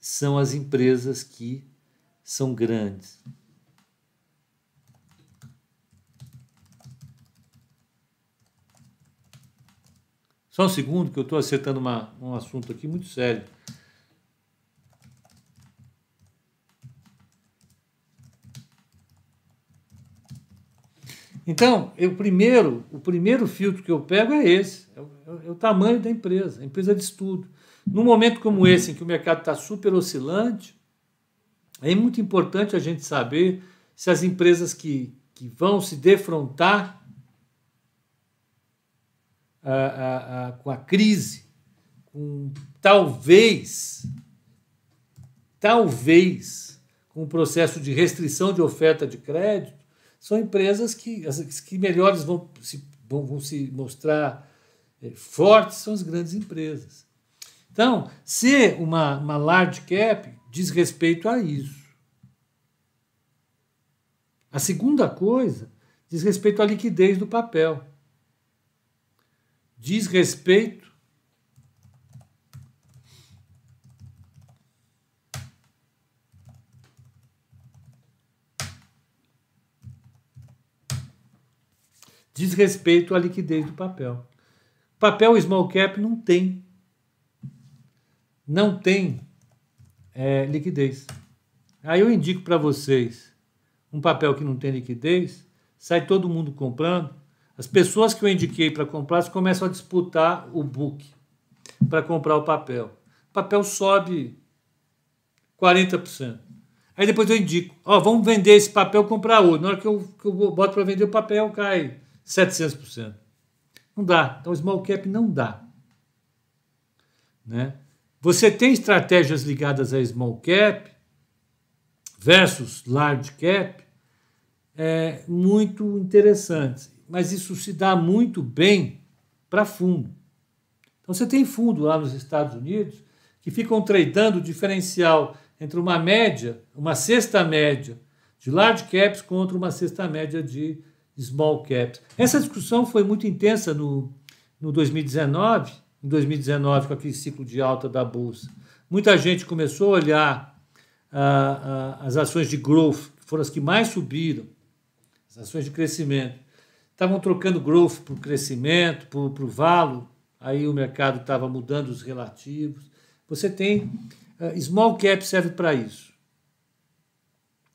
são as empresas que são grandes. Só um segundo, que eu estou acertando uma, um assunto aqui muito sério. Então, eu primeiro, o primeiro filtro que eu pego é esse, é, é o, é o tamanho da empresa, a empresa de estudo. Num momento como esse, em que o mercado está super oscilante, é muito importante a gente saber se as empresas que, que vão se defrontar a, a, a, com a crise, com talvez, talvez, com um processo de restrição de oferta de crédito, são empresas que, as que melhores vão se, vão, vão se mostrar é, fortes são as grandes empresas. Então, ser uma, uma large cap diz respeito a isso. A segunda coisa diz respeito à liquidez do papel. Diz respeito diz respeito à liquidez do papel. Papel small cap não tem. Não tem é, liquidez. Aí eu indico para vocês um papel que não tem liquidez, sai todo mundo comprando. As pessoas que eu indiquei para comprar começam a disputar o book para comprar o papel. O papel sobe 40%. Aí depois eu indico, ó, vamos vender esse papel, comprar outro. Na hora que eu, que eu boto para vender o papel, cai 700%. Não dá. Então, small cap não dá. Né? Você tem estratégias ligadas a small cap versus large cap é, muito interessantes, mas isso se dá muito bem para fundo. Então, você tem fundo lá nos Estados Unidos que ficam tradando o diferencial entre uma média, uma sexta média de large caps contra uma sexta média de small caps. Essa discussão foi muito intensa no, no 2019, em 2019, com aquele ciclo de alta da Bolsa. Muita gente começou a olhar ah, ah, as ações de growth, que foram as que mais subiram, as ações de crescimento. Estavam trocando growth por crescimento, por, por valo, aí o mercado estava mudando os relativos. Você tem. Uh, small cap serve para isso.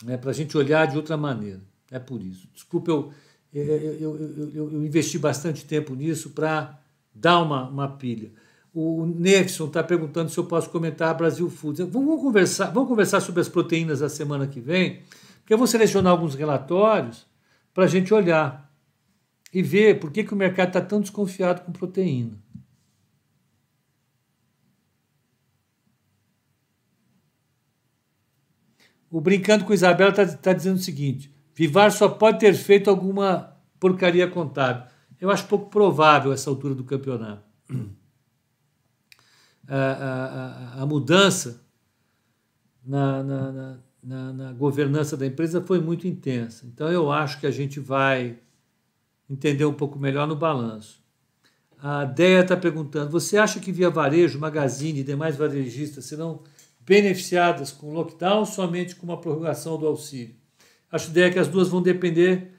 É para a gente olhar de outra maneira. É por isso. Desculpa eu eu, eu, eu, investi bastante tempo nisso para dar uma, uma pilha. O Nefson está perguntando se eu posso comentar a Brasil Foods. Vamos conversar, vamos conversar sobre as proteínas da semana que vem, porque eu vou selecionar alguns relatórios para a gente olhar e ver por que, que o mercado está tão desconfiado com proteína. O Brincando com Isabela está tá dizendo o seguinte: Vivar só pode ter feito alguma porcaria contábil. Eu acho pouco provável essa altura do campeonato. A, a, a, a mudança na, na, na na, na, governança da empresa foi muito intensa. Então, eu acho que a gente vai entender um pouco melhor no balanço. A Deia está perguntando: você acha que Via Varejo, Magazine e demais varejistas serão beneficiadas com o lockdown ou somente com uma prorrogação do auxílio? Acho a ideia é que as duas vão depender,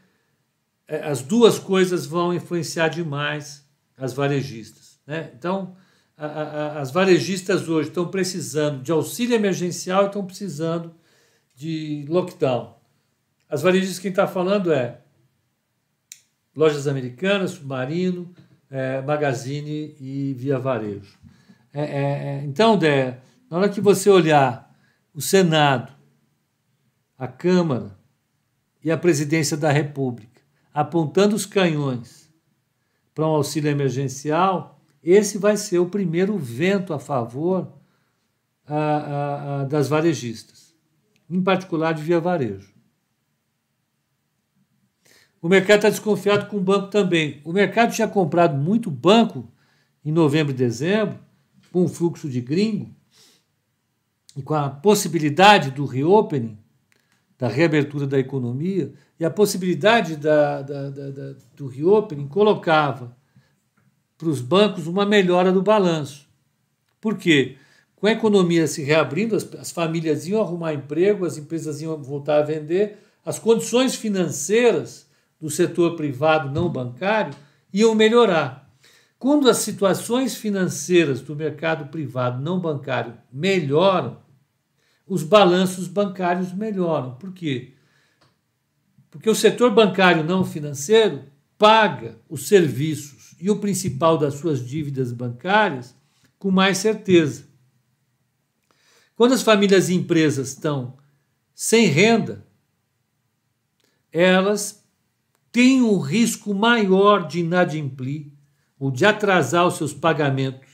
é, as duas coisas vão influenciar demais as varejistas. Né? Então, a, a, as varejistas hoje estão precisando de auxílio emergencial e estão precisando de lockdown. As varejistas, quem está falando é lojas americanas, submarino, é, magazine e via varejo. É, é, é, então, Déia, na hora que você olhar o Senado, a Câmara, e a presidência da República, apontando os canhões para um auxílio emergencial, esse vai ser o primeiro vento a favor a, a, a, das varejistas, em particular de via varejo. O mercado está desconfiado com o banco também. O mercado tinha comprado muito banco em novembro e dezembro, com o fluxo de gringo, e com a possibilidade do reopening, da reabertura da economia e a possibilidade da, da, da, do reopening colocava para os bancos uma melhora do balanço. Por quê? Com a economia se reabrindo, as, as famílias iam arrumar emprego, as empresas iam voltar a vender, as condições financeiras do setor privado não bancário iam melhorar. Quando as situações financeiras do mercado privado não bancário melhoram, os balanços bancários melhoram. Por quê? Porque o setor bancário não financeiro paga os serviços e o principal das suas dívidas bancárias com mais certeza. Quando as famílias e empresas estão sem renda, elas têm um risco maior de inadimplir ou de atrasar os seus pagamentos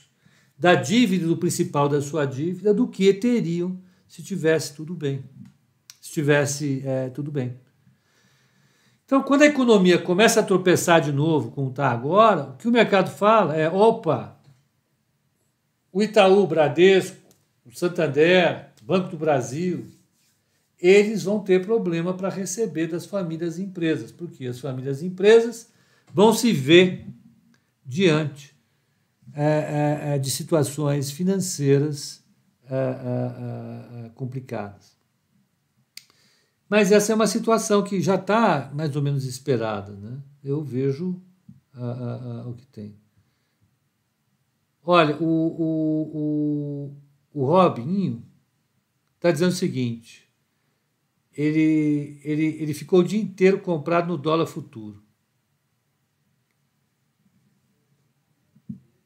da dívida do principal da sua dívida do que teriam se tivesse, tudo bem. Se tivesse, é, tudo bem. Então, quando a economia começa a tropeçar de novo, como está agora, o que o mercado fala é: opa, o Itaú, o Bradesco, o Santander, o Banco do Brasil, eles vão ter problema para receber das famílias e empresas, porque as famílias e empresas vão se ver diante é, é, é de situações financeiras uh, uh, complicadas. Mas essa é uma situação que já está mais ou menos esperada. Né? Eu vejo o que tem. Olha, o, o, o, o Robinho está dizendo o seguinte ele, ele, ele ficou o dia inteiro comprado no dólar futuro.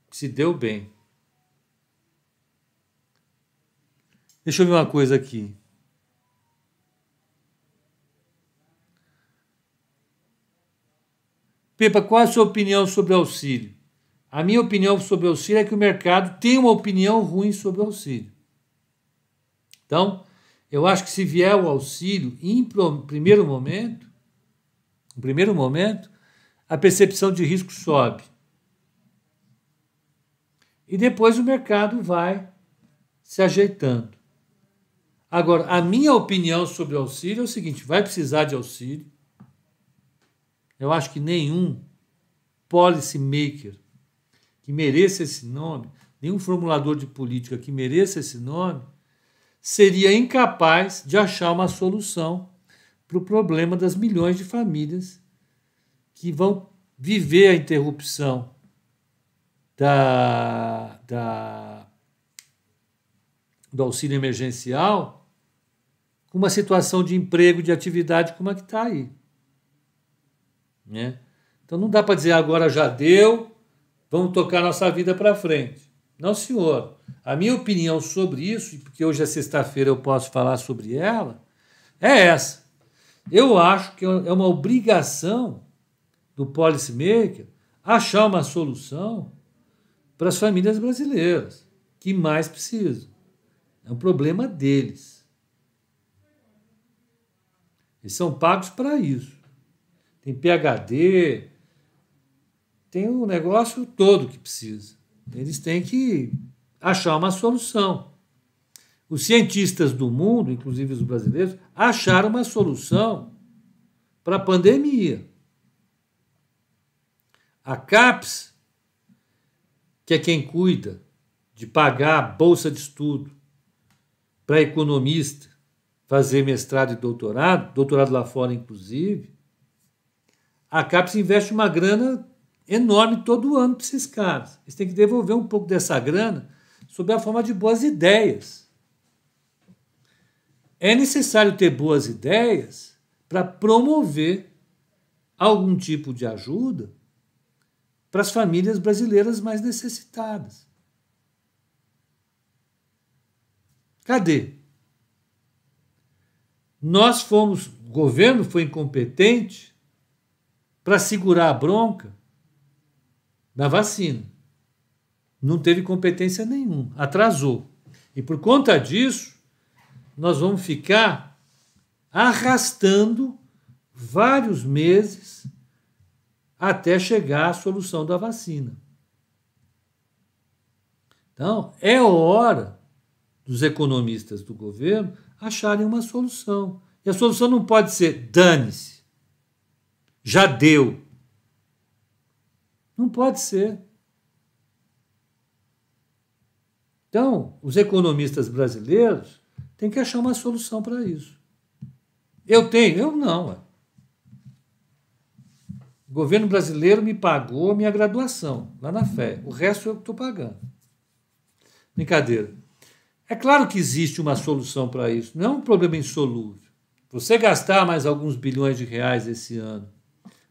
Se deu bem. Deixa eu ver uma coisa aqui. Pepa, qual é a sua opinião sobre auxílio? A minha opinião sobre auxílio é que o mercado tem uma opinião ruim sobre auxílio. Então, eu acho que se vier o auxílio, em primeiro momento, no primeiro momento, a percepção de risco sobe. E depois o mercado vai se ajeitando. Agora, a minha opinião sobre auxílio é o seguinte: vai precisar de auxílio. Eu acho que nenhum policy maker que mereça esse nome, nenhum formulador de política que mereça esse nome, seria incapaz de achar uma solução para o problema das milhões de famílias que vão viver a interrupção da, da, do auxílio emergencial uma situação de emprego, de atividade como a é que está aí. Né? Então não dá para dizer agora já deu, vamos tocar nossa vida para frente. Não, senhor. A minha opinião sobre isso, porque hoje é sexta-feira eu posso falar sobre ela, é essa. Eu acho que é uma obrigação do policymaker achar uma solução para as famílias brasileiras que mais precisam. É um problema deles. Eles são pagos para isso. Tem PHD, tem um negócio todo que precisa. Eles têm que achar uma solução. Os cientistas do mundo, inclusive os brasileiros, acharam uma solução para a pandemia. A CAPES, que é quem cuida de pagar a bolsa de estudo para economista, fazer mestrado e doutorado, doutorado lá fora, inclusive, a CAPES investe uma grana enorme todo ano para esses caras. Eles têm que devolver um pouco dessa grana sob a forma de boas ideias. É necessário ter boas ideias para promover algum tipo de ajuda para as famílias brasileiras mais necessitadas. Cadê? Nós fomos, o governo foi incompetente para segurar a bronca da vacina. Não teve competência nenhuma, atrasou. E por conta disso, nós vamos ficar arrastando vários meses até chegar à solução da vacina. Então, é hora dos economistas do governo acharem uma solução. E a solução não pode ser dane-se. Já deu. Não pode ser. Então, os economistas brasileiros têm que achar uma solução para isso. Eu tenho? Eu não. Ué. O governo brasileiro me pagou minha graduação lá na fé. O resto eu estou pagando. Brincadeira. É claro que existe uma solução para isso, não é um problema insolúvel. Você gastar mais alguns bilhões de reais esse ano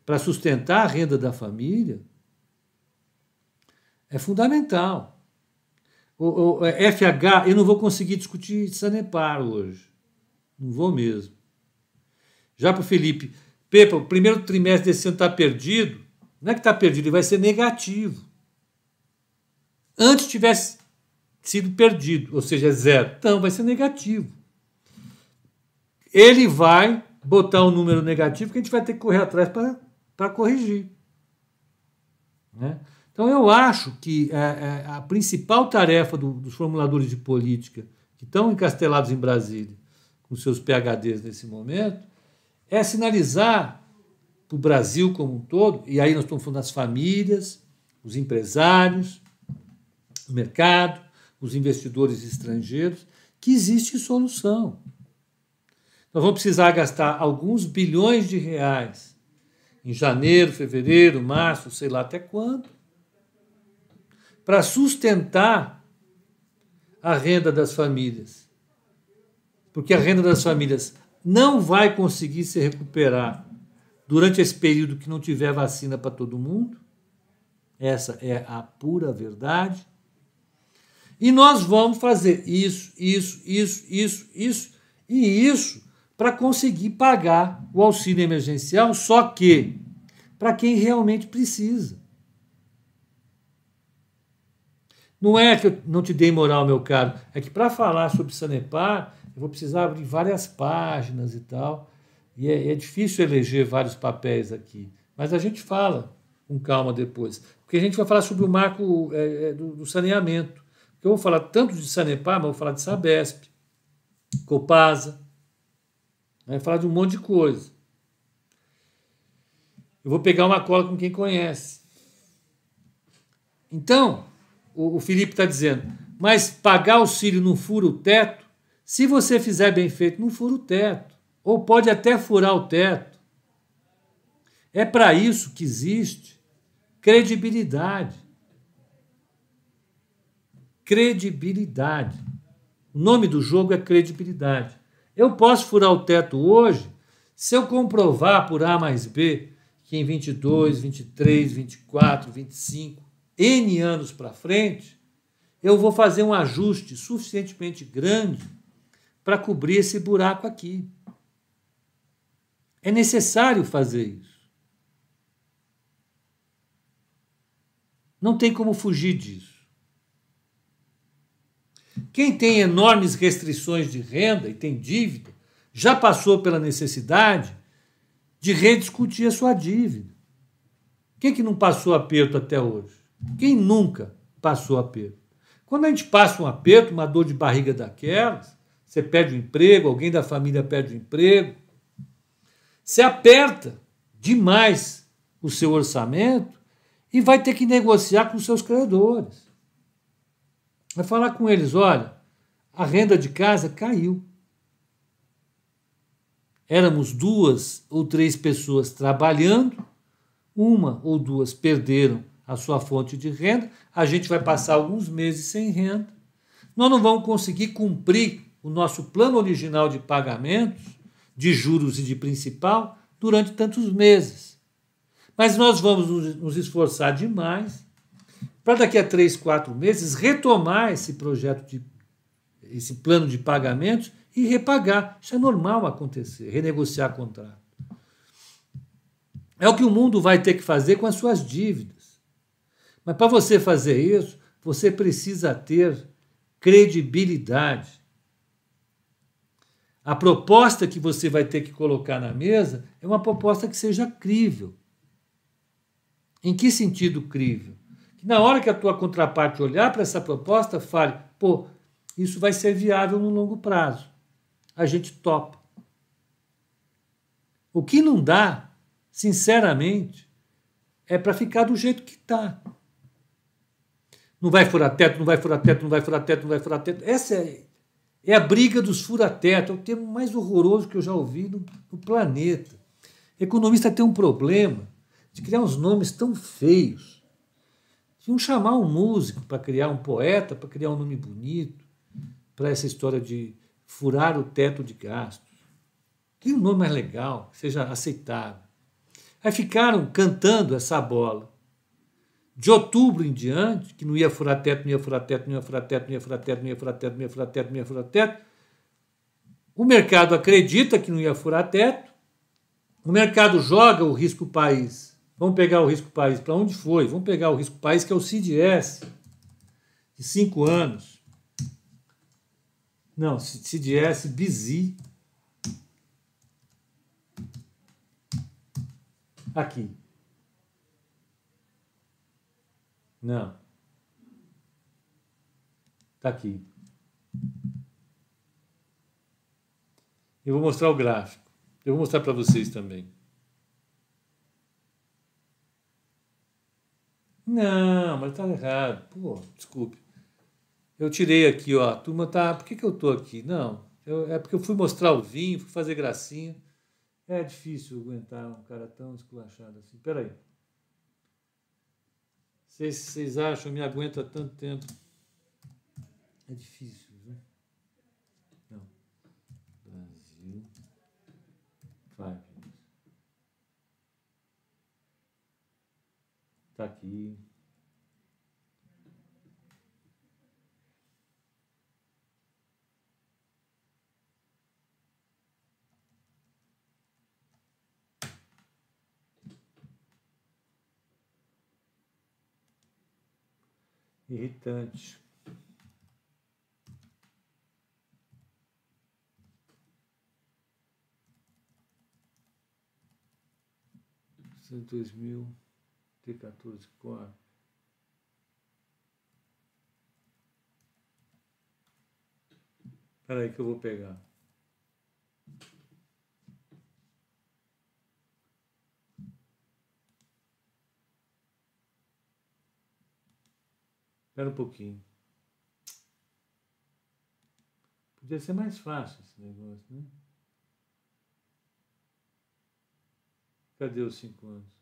para sustentar a renda da família é fundamental. O, o, é, FH, eu não vou conseguir discutir Sanepar hoje. Não vou mesmo. Já para o Felipe, Pepa, o primeiro trimestre desse ano está perdido. Não é que está perdido, ele vai ser negativo. Antes tivesse sido perdido, ou seja, é zero. Então vai ser negativo. Ele vai botar um número negativo que a gente vai ter que correr atrás para corrigir. Né? Então, eu acho que é, é, a principal tarefa do, dos formuladores de política que estão encastelados em Brasília, com seus PHDs nesse momento, é sinalizar para o Brasil como um todo, e aí nós estamos falando das famílias, os empresários, o mercado, os investidores estrangeiros, que existe solução. Nós vamos precisar gastar alguns bilhões de reais em janeiro, fevereiro, março, sei lá até quando, para sustentar a renda das famílias. Porque a renda das famílias não vai conseguir se recuperar durante esse período que não tiver vacina para todo mundo. Essa é a pura verdade. E nós vamos fazer isso, isso, isso, isso, isso e isso para conseguir pagar o auxílio emergencial, só que para quem realmente precisa. Não é que eu não te dei moral, meu caro, é que para falar sobre Sanepar, eu vou precisar abrir várias páginas e tal, e é, é difícil eleger vários papéis aqui, mas a gente fala com calma depois, porque a gente vai falar sobre o marco é, é do, do saneamento. Eu vou falar tanto de Sanepar, mas vou falar de Sabesp, Copasa, né? vou falar de um monte de coisa. Eu vou pegar uma cola com quem conhece. Então, o Felipe está dizendo, mas pagar auxílio não fura o teto? Se você fizer bem feito, não fura o teto. Ou pode até furar o teto. É para isso que existe credibilidade credibilidade. O nome do jogo é credibilidade. Eu posso furar o teto hoje se eu comprovar por A mais B que em 22, 23, 24, 25, N anos para frente, eu vou fazer um ajuste suficientemente grande para cobrir esse buraco aqui. É necessário fazer isso. Não tem como fugir disso. Quem tem enormes restrições de renda e tem dívida, já passou pela necessidade de rediscutir a sua dívida. Quem que não passou aperto até hoje? Quem nunca passou aperto? Quando a gente passa um aperto, uma dor de barriga daquelas, você perde o um emprego, alguém da família perde o um emprego, você aperta demais o seu orçamento e vai ter que negociar com seus credores. Vai falar com eles: olha, a renda de casa caiu. Éramos duas ou três pessoas trabalhando, uma ou duas perderam a sua fonte de renda, a gente vai passar alguns meses sem renda, nós não vamos conseguir cumprir o nosso plano original de pagamentos, de juros e de principal, durante tantos meses. Mas nós vamos nos esforçar demais para daqui a três, quatro meses retomar esse projeto, de, esse plano de pagamentos e repagar. Isso é normal acontecer, renegociar contrato. É o que o mundo vai ter que fazer com as suas dívidas. Mas para você fazer isso, você precisa ter credibilidade. A proposta que você vai ter que colocar na mesa é uma proposta que seja crível. Em que sentido crível? que na hora que a tua contraparte olhar para essa proposta, fale, pô, isso vai ser viável no longo prazo. A gente topa. O que não dá, sinceramente, é para ficar do jeito que está. Não vai furar teto, não vai furar teto, não vai furar teto, não vai furar teto. Essa é, é a briga dos fura-teto, é o termo mais horroroso que eu já ouvi no, no planeta. Economista tem um problema de criar uns nomes tão feios Iam chamar um músico para criar um poeta, para criar um nome bonito, para essa história de furar o teto de gastos. Cria um nome mais legal, que seja aceitável. Aí ficaram cantando essa bola. De outubro em diante, que não ia furar teto, não ia furar teto, não ia furar teto, não ia furar teto, não ia furar teto, não ia furar teto, não ia furar teto. O mercado acredita que não ia furar teto, o mercado joga o risco país Vamos pegar o risco país. Para onde foi? Vamos pegar o risco país, que é o CDS, de 5 anos. Não, CDS BZ. Aqui. Não. Tá aqui. Eu vou mostrar o gráfico. Eu vou mostrar para vocês também. Não, mas tá errado. Pô, desculpe. Eu tirei aqui, ó. A turma tá. Por que, que eu tô aqui? Não. Eu, é porque eu fui mostrar o vinho, fui fazer gracinha. É difícil aguentar um cara tão esculachado assim. Peraí. Vocês acham? Me aguenta tanto tempo. É difícil. Está aqui. Irritante. Cento e dois mil. T14 quatro. Espera aí que eu vou pegar. Espera um pouquinho. Podia ser mais fácil esse negócio, né? Cadê os cinco anos?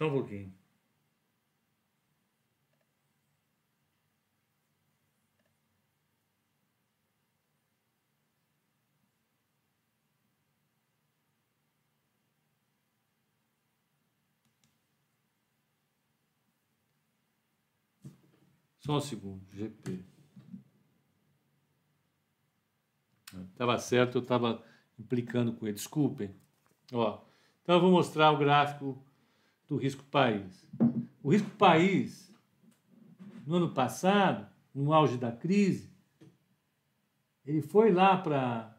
Só um pouquinho. Só um segundo, GP. Estava certo, eu estava implicando com ele. Desculpem. Ó, então eu vou mostrar o gráfico do risco país. O risco país, no ano passado, no auge da crise, ele foi lá para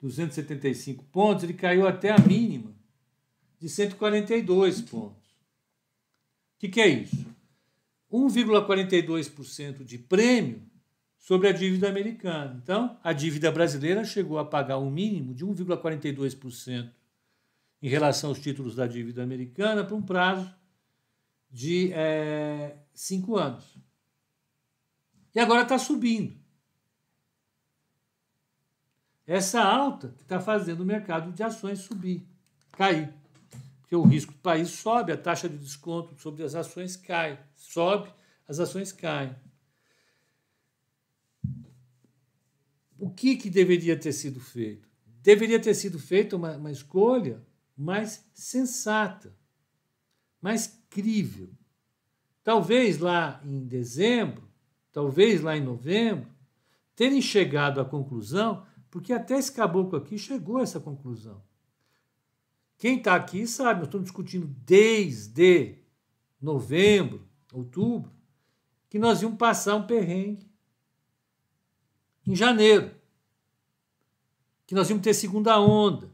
275 pontos, ele caiu até a mínima de 142 pontos. O que, que é isso? 1,42% de prêmio sobre a dívida americana. Então, a dívida brasileira chegou a pagar um mínimo de 1,42% em relação aos títulos da dívida americana para um prazo de é, cinco anos. E agora está subindo. Essa alta está fazendo o mercado de ações subir, cair. Porque o risco do país sobe, a taxa de desconto sobre as ações cai. Sobe, as ações caem. O que, que deveria ter sido feito? Deveria ter sido feita uma, uma escolha mais sensata, mais crível. Talvez lá em dezembro, talvez lá em novembro, terem chegado à conclusão, porque até esse caboclo aqui chegou a essa conclusão. Quem está aqui sabe, nós estamos discutindo desde novembro, outubro, que nós íamos passar um perrengue em janeiro, que nós íamos ter segunda onda,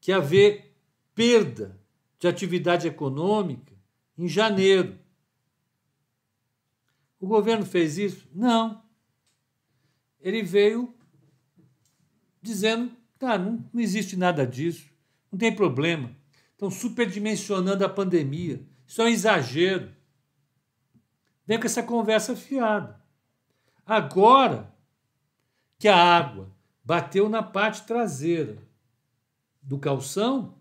que haver perda de atividade econômica em janeiro. O governo fez isso? Não. Ele veio dizendo: tá, não, não existe nada disso, não tem problema. Estão superdimensionando a pandemia, isso é um exagero. Vem com essa conversa fiada. Agora que a água bateu na parte traseira do calção?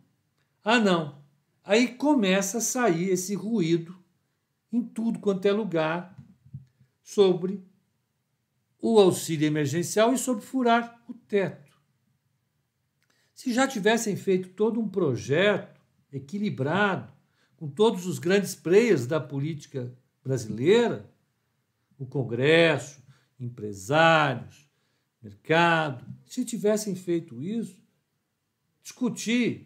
Ah, não. Aí começa a sair esse ruído em tudo quanto é lugar sobre o auxílio emergencial e sobre furar o teto. Se já tivessem feito todo um projeto equilibrado, com todos os grandes players da política brasileira, o Congresso, empresários, mercado, se tivessem feito isso, discutir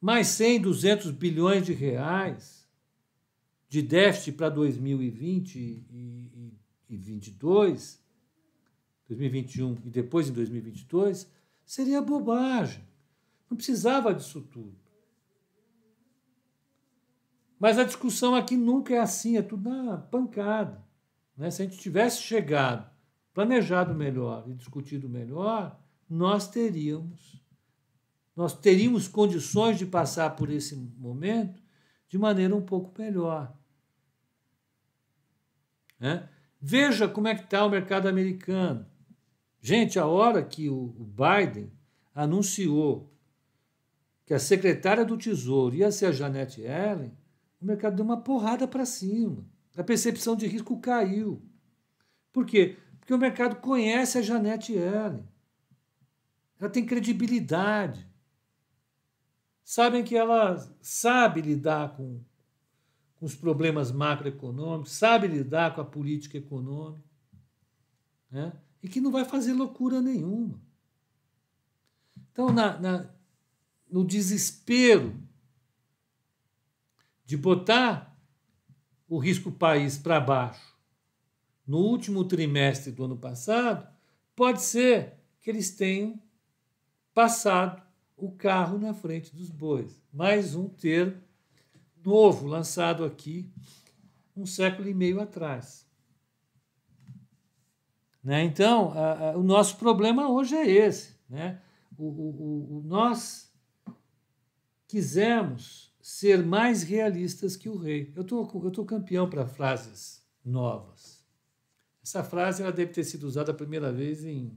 mais 100, 200 bilhões de reais de déficit para 2020 e, e, e 22, 2021 e depois em 2022, seria bobagem. Não precisava disso tudo. Mas a discussão aqui nunca é assim, é tudo na pancada. Né? Se a gente tivesse chegado, planejado melhor e discutido melhor, nós teríamos nós teríamos condições de passar por esse momento de maneira um pouco melhor. Né? Veja como é que está o mercado americano. Gente, a hora que o Biden anunciou que a secretária do Tesouro ia ser a Janet Yellen, o mercado deu uma porrada para cima. A percepção de risco caiu. Por quê? Porque o mercado conhece a Janet Yellen. Ela tem credibilidade sabem que ela sabe lidar com, com os problemas macroeconômicos, sabe lidar com a política econômica, né? e que não vai fazer loucura nenhuma. Então, na, na, no desespero de botar o risco país para baixo no último trimestre do ano passado, pode ser que eles tenham passado o carro na frente dos bois. Mais um termo novo lançado aqui um século e meio atrás. Né? Então, a, a, o nosso problema hoje é esse. Né? O, o, o, nós quisemos ser mais realistas que o rei. Eu tô, estou tô campeão para frases novas. Essa frase ela deve ter sido usada a primeira vez em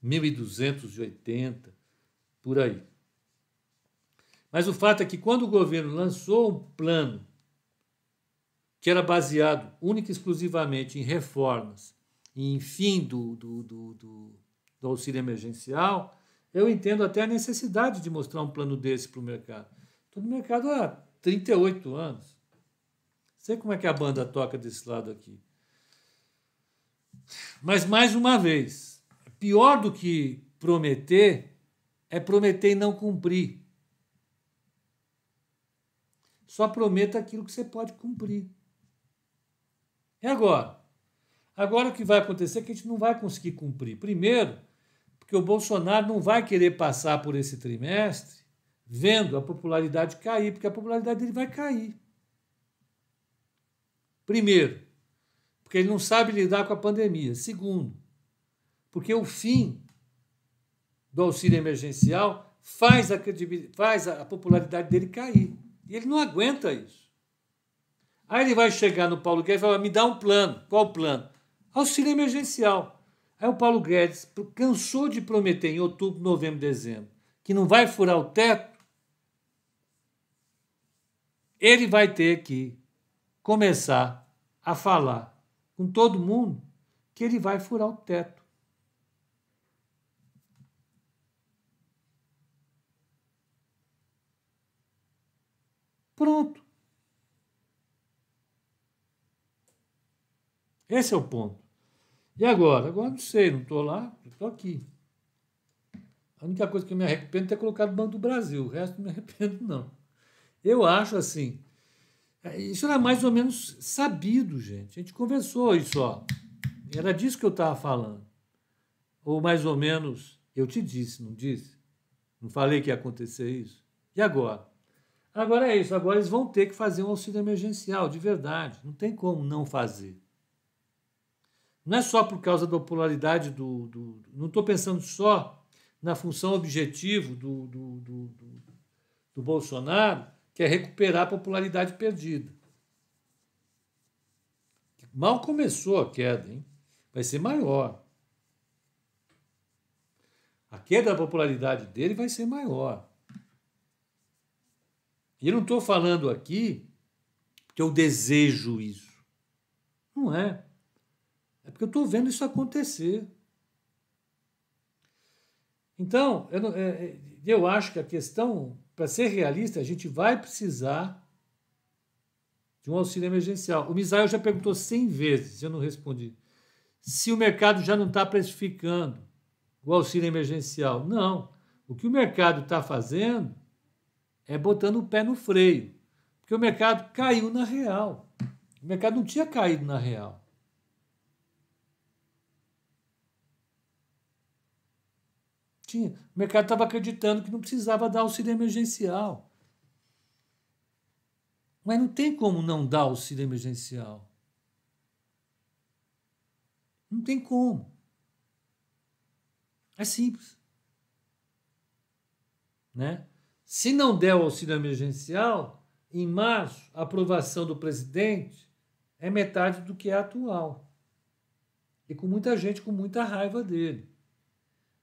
1280, por aí. Mas o fato é que quando o governo lançou um plano que era baseado única e exclusivamente em reformas e em fim do, do, do, do, do auxílio emergencial, eu entendo até a necessidade de mostrar um plano desse para o mercado. Estou no mercado há 38 anos. Sei como é que a banda toca desse lado aqui. Mas, mais uma vez, pior do que prometer é prometer e não cumprir. Só prometa aquilo que você pode cumprir. E agora? Agora o que vai acontecer é que a gente não vai conseguir cumprir. Primeiro, porque o Bolsonaro não vai querer passar por esse trimestre vendo a popularidade cair, porque a popularidade dele vai cair. Primeiro, porque ele não sabe lidar com a pandemia. Segundo, porque o fim do auxílio emergencial faz a, faz a popularidade dele cair. E ele não aguenta isso. Aí ele vai chegar no Paulo Guedes e fala: me dá um plano. Qual plano? Auxílio emergencial. Aí o Paulo Guedes cansou de prometer em outubro, novembro, dezembro que não vai furar o teto. Ele vai ter que começar a falar com todo mundo que ele vai furar o teto. Pronto. Esse é o ponto. E agora? Agora não sei, não estou lá, estou aqui. A única coisa que eu me arrependo é ter colocado o Banco do Brasil, o resto não me arrependo, não. Eu acho assim. É, isso era mais ou menos sabido, gente. A gente conversou isso, ó. Era disso que eu estava falando. Ou mais ou menos, eu te disse, não disse? Não falei que ia acontecer isso? E agora? Agora é isso, agora eles vão ter que fazer um auxílio emergencial, de verdade. Não tem como não fazer. Não é só por causa da popularidade do. do não estou pensando só na função objetivo do, do, do, do, Bolsonaro, que é recuperar a popularidade perdida. Mal começou a queda, hein? Vai ser maior. A queda da popularidade dele vai ser maior. E eu não estou falando aqui que eu desejo isso. Não é. É porque eu estou vendo isso acontecer. Então, eu, é, é, eu acho que a questão, para ser realista, a gente vai precisar de um auxílio emergencial. O Misael já perguntou 100 vezes, eu não respondi. Se o mercado já não está precificando o auxílio emergencial. Não. O que o mercado está fazendo é botando o pé no freio, porque o mercado caiu na real. O mercado não tinha caído na real. Tinha. O mercado estava acreditando que não precisava dar auxílio emergencial. Mas não tem como não dar auxílio emergencial. Não tem como. É simples. Né? Se não der o auxílio emergencial, em março, a aprovação do presidente é metade do que é atual. E com muita gente com muita raiva dele.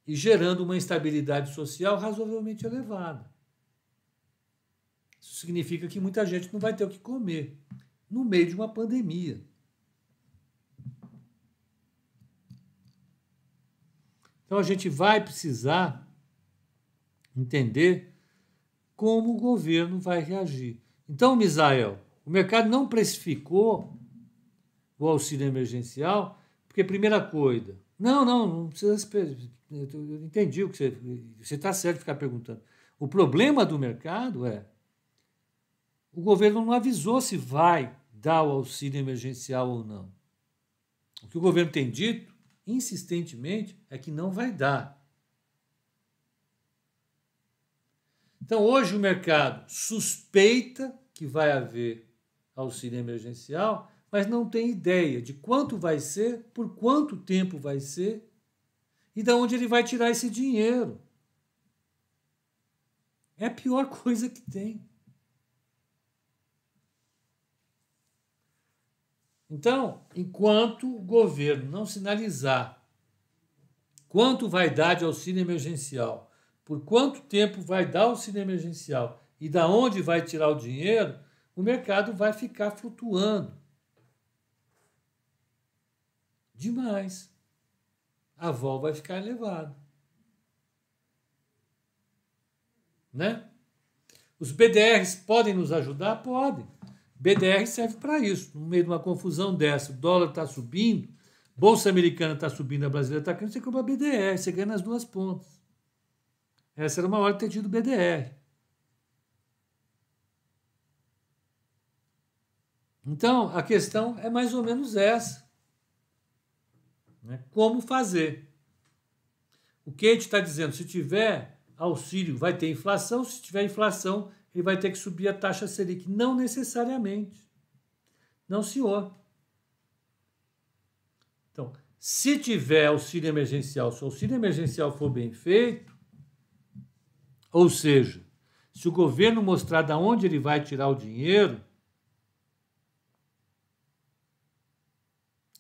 E gerando uma instabilidade social razoavelmente elevada. Isso significa que muita gente não vai ter o que comer no meio de uma pandemia. Então a gente vai precisar entender como o governo vai reagir. Então, Misael, o mercado não precificou o auxílio emergencial, porque, primeira coisa, não, não, não precisa. Eu entendi o que você. Você está certo de ficar perguntando. O problema do mercado é o governo não avisou se vai dar o auxílio emergencial ou não. O que o governo tem dito, insistentemente, é que não vai dar. Então, hoje o mercado suspeita que vai haver auxílio emergencial, mas não tem ideia de quanto vai ser, por quanto tempo vai ser e de onde ele vai tirar esse dinheiro. É a pior coisa que tem. Então, enquanto o governo não sinalizar quanto vai dar de auxílio emergencial, por quanto tempo vai dar o cinema emergencial e da onde vai tirar o dinheiro, o mercado vai ficar flutuando. Demais. A vol vai ficar elevada. Né? Os BDRs podem nos ajudar? Podem. BDR serve para isso. No meio de uma confusão dessa, o dólar está subindo, bolsa americana está subindo, a brasileira está caindo, você compra BDR, você ganha nas duas pontas. Essa era uma hora de ter tido BDR. Então, a questão é mais ou menos essa. Né? Como fazer? O Kate está dizendo, se tiver auxílio, vai ter inflação. Se tiver inflação, ele vai ter que subir a taxa Selic. Não necessariamente. Não, senhor. Então, se tiver auxílio emergencial, se o auxílio emergencial for bem feito, ou seja, se o governo mostrar de onde ele vai tirar o dinheiro,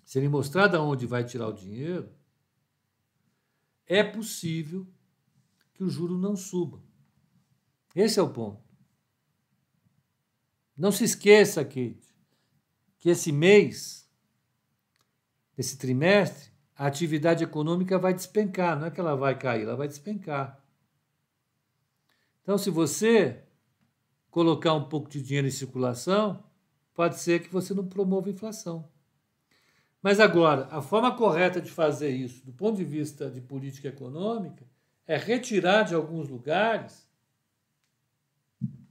se ele mostrar de onde vai tirar o dinheiro, é possível que o juro não suba. Esse é o ponto. Não se esqueça, Kate, que esse mês, esse trimestre, a atividade econômica vai despencar. Não é que ela vai cair, ela vai despencar. Então, se você colocar um pouco de dinheiro em circulação, pode ser que você não promova inflação. Mas agora, a forma correta de fazer isso, do ponto de vista de política econômica, é retirar de alguns lugares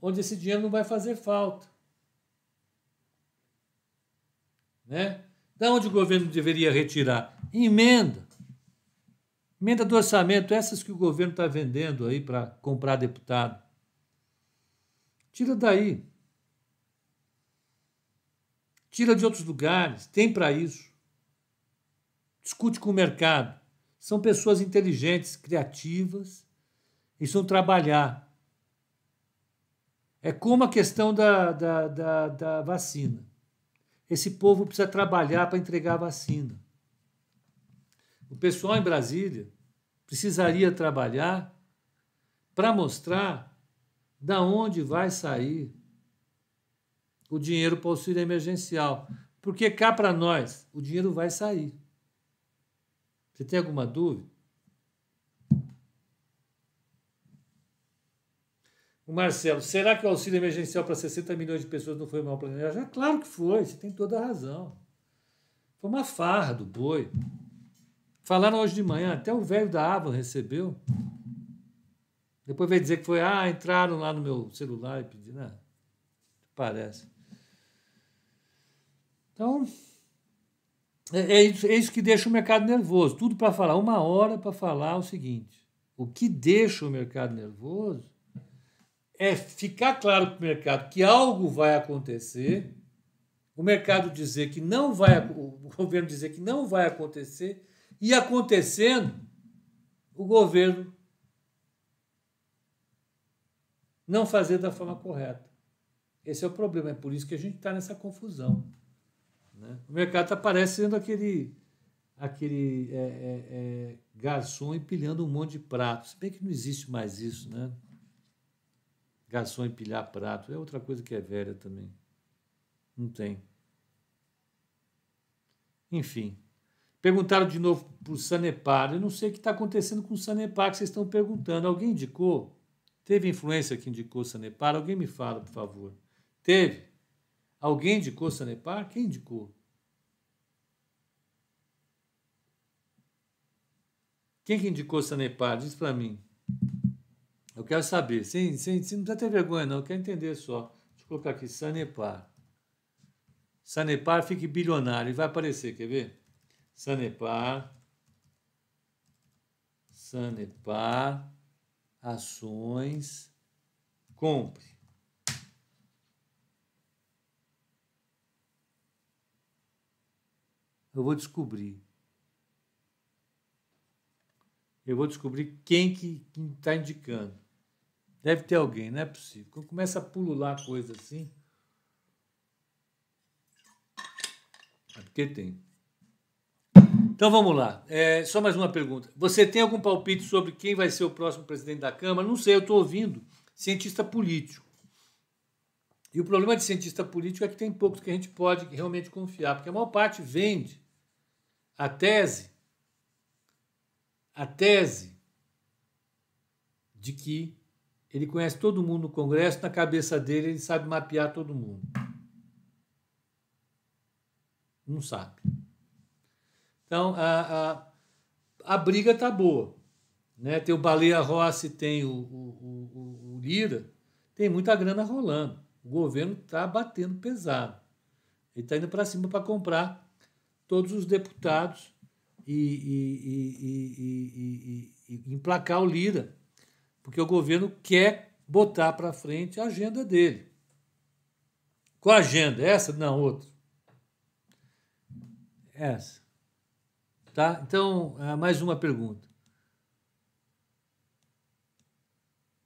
onde esse dinheiro não vai fazer falta. Né? Da onde o governo deveria retirar? Emenda. Emenda do orçamento, essas que o governo está vendendo aí para comprar deputado. Tira daí. Tira de outros lugares, tem para isso. Discute com o mercado. São pessoas inteligentes, criativas, e são trabalhar. É como a questão da, da, da, da vacina. Esse povo precisa trabalhar para entregar a vacina. O pessoal em Brasília precisaria trabalhar para mostrar da onde vai sair o dinheiro para o auxílio emergencial. Porque cá para nós, o dinheiro vai sair. Você tem alguma dúvida? O Marcelo, será que o auxílio emergencial para 60 milhões de pessoas não foi mal planejado? Já, claro que foi, você tem toda a razão. Foi uma farra do boi. Falaram hoje de manhã, até o velho da Avon recebeu. Depois veio dizer que foi, ah, entraram lá no meu celular e pediram. Né? parece. Então, é, é, é, isso que deixa o mercado nervoso. Tudo para falar, uma hora para falar o seguinte. O que deixa o mercado nervoso é ficar claro para o mercado que algo vai acontecer, o mercado dizer que não vai, o governo dizer que não vai acontecer e acontecendo, o governo não fazer da forma correta. Esse é o problema, é por isso que a gente está nessa confusão. Né? O mercado está parecendo aquele, aquele é, é, é, garçom empilhando um monte de pratos. Se bem que não existe mais isso, né? Garçom empilhar prato é outra coisa que é velha também. Não tem. Enfim. Perguntaram de novo para o Sanepar. Eu não sei o que está acontecendo com o Sanepar que vocês estão perguntando. Alguém indicou? Teve influência que indicou o Sanepar? Alguém me fala, por favor. Teve? Alguém indicou o Sanepar? Quem indicou? Quem que indicou o Sanepar? Diz para mim. Eu quero saber. Sim, sim, sim, não precisa ter vergonha, não. Eu quero entender só. Deixa eu colocar aqui, Sanepar. Sanepar fique bilionário. E vai aparecer, quer ver? Sanepar, Sanepar, ações, compre. Eu vou descobrir. Eu vou descobrir quem que está indicando. Deve ter alguém, não é possível. Quando começa a pulular coisa assim. É porque tem. Então vamos lá. É, só mais uma pergunta. Você tem algum palpite sobre quem vai ser o próximo presidente da Câmara? Não sei, eu estou ouvindo. Cientista político. E o problema de cientista político é que tem poucos que a gente pode realmente confiar, porque a maior parte vende a tese, a tese de que ele conhece todo mundo no Congresso, na cabeça dele ele sabe mapear todo mundo. Não sabe. Então, a, a, a briga tá boa. Né? Tem o Baleia Rossi, tem o, o, o, o Lira, tem muita grana rolando. O governo está batendo pesado. Ele está indo para cima para comprar todos os deputados e, e, e, e, emplacar o Lira, porque o governo quer botar para frente a agenda dele. Qual agenda? Essa? Não, outra. Essa. Tá? Então, é, mais uma pergunta.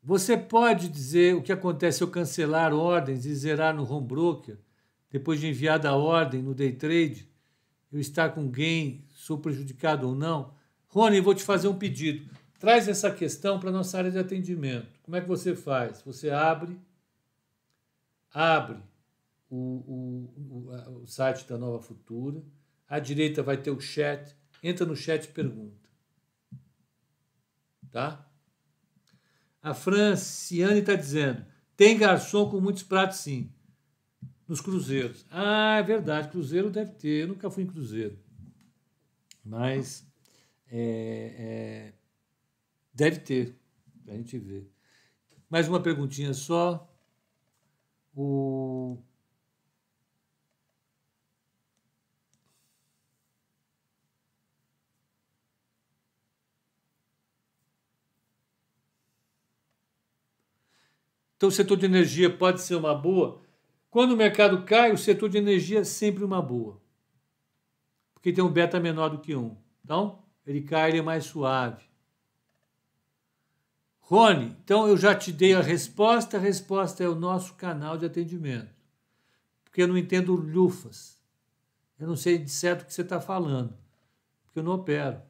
Você pode dizer o que acontece ao cancelar ordens e zerar no home broker, depois de enviada a ordem no day trade, eu estar com gain, sou prejudicado ou não? Rony, vou te fazer um pedido. Traz essa questão para a nossa área de atendimento. Como é que você faz? Você abre, abre o, o, o, o site da Nova Futura, à direita vai ter o chat, Entra no chat e pergunta. Tá? A Franciane está dizendo: tem garçom com muitos pratos, sim. Nos cruzeiros. Ah, é verdade, cruzeiro deve ter. Eu nunca fui em cruzeiro. Mas é, é, deve ter, para a gente ver. Mais uma perguntinha só. O Então, o setor de energia pode ser uma boa. Quando o mercado cai, o setor de energia é sempre uma boa. Porque tem um beta menor do que um. Então, ele cai, ele é mais suave. Rony, então eu já te dei a resposta. A resposta é o nosso canal de atendimento. Porque eu não entendo lufas. Eu não sei de certo o que você está falando. Porque eu não opero.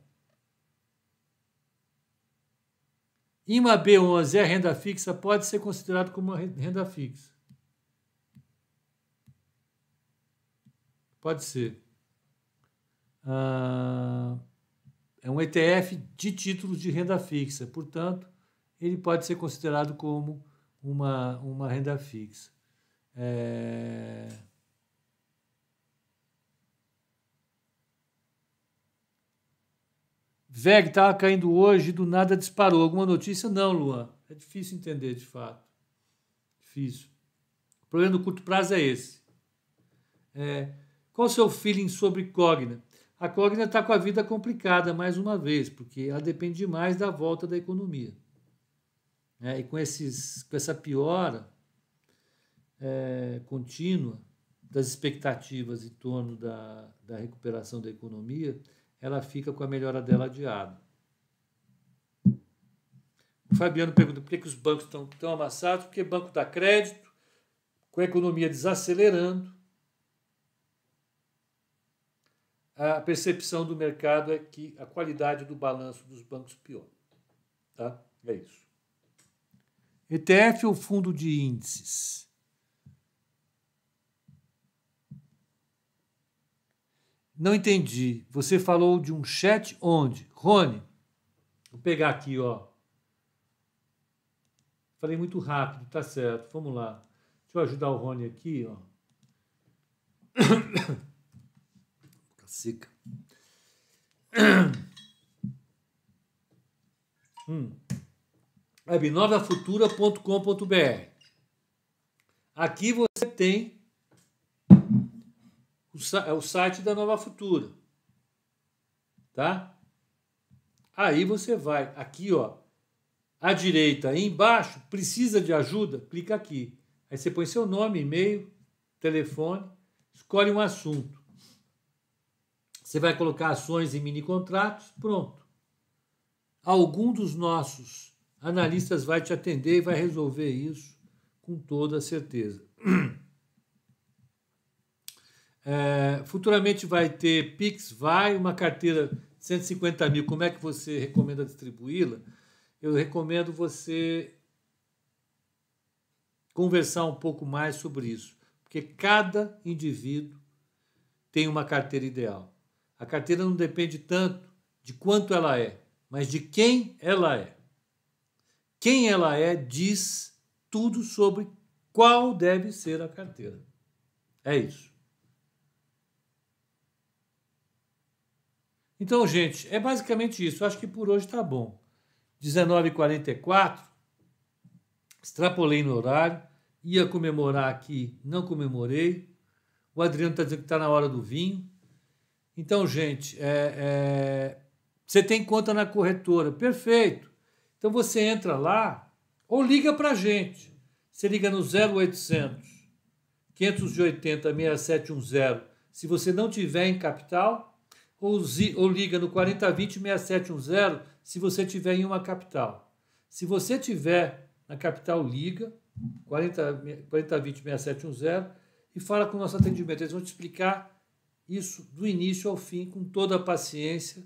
IMA B11 é renda fixa, pode ser considerado como uma renda fixa. Pode ser. Ah, é um ETF de títulos de renda fixa, portanto, ele pode ser considerado como uma, uma renda fixa. É... VEG estava caindo hoje e do nada disparou. Alguma notícia? Não, Luan. É difícil entender de fato. Difícil. O problema do curto prazo é esse. É, qual o seu feeling sobre Cogna? A Cogna está com a vida complicada mais uma vez, porque ela depende demais da volta da economia. É, e com, esses, com essa piora é, contínua das expectativas em torno da, da recuperação da economia, ela fica com a melhora dela adiada. O Fabiano pergunta por que, que os bancos estão tão amassados, porque banco dá crédito, com a economia desacelerando. A percepção do mercado é que a qualidade do balanço dos bancos piora. Tá? É isso. ETF ou fundo de índices? Não entendi. Você falou de um chat onde? Rony, vou pegar aqui, ó. Falei muito rápido, tá certo. Vamos lá. Deixa eu ajudar o Rony aqui, ó. Cacica. Hum. Webnovafutura.com.br Aqui você tem é o site da Nova Futura. Tá? Aí você vai aqui, ó, à direita, embaixo, precisa de ajuda, clica aqui. Aí você põe seu nome, e-mail, telefone, escolhe um assunto. Você vai colocar ações e mini contratos, pronto. Algum dos nossos analistas vai te atender e vai resolver isso com toda certeza. É, futuramente vai ter Pix, vai, uma carteira 150 mil. Como é que você recomenda distribuí-la? Eu recomendo você conversar um pouco mais sobre isso, porque cada indivíduo tem uma carteira ideal. A carteira não depende tanto de quanto ela é, mas de quem ela é. Quem ela é diz tudo sobre qual deve ser a carteira. É isso. Então, gente, é basicamente isso. Eu acho que por hoje está bom. 19h44, extrapolei no horário, ia comemorar aqui, não comemorei. O Adriano está dizendo que está na hora do vinho. Então, gente, é, é, você tem conta na corretora, perfeito. Então você entra lá ou liga para a gente. Você liga no 0800 580 6710. Se você não tiver em capital, ou, ou liga no 4020-6710 se você tiver em uma capital. Se você tiver na capital, liga 4020-6710 e fala com o nosso atendimento. Eles vão te explicar isso do início ao fim, com toda a paciência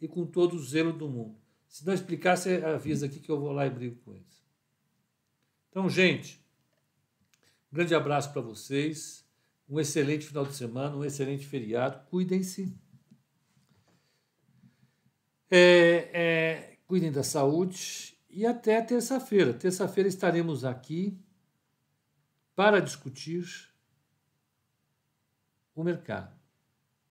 e com todo o zelo do mundo. Se não explicar, você avisa aqui que eu vou lá e brigo com eles. Então, gente, um grande abraço para vocês, um excelente final de semana, um excelente feriado. Cuidem-se. É, é, cuidem da saúde e até terça-feira. Terça-feira estaremos aqui para discutir o mercado.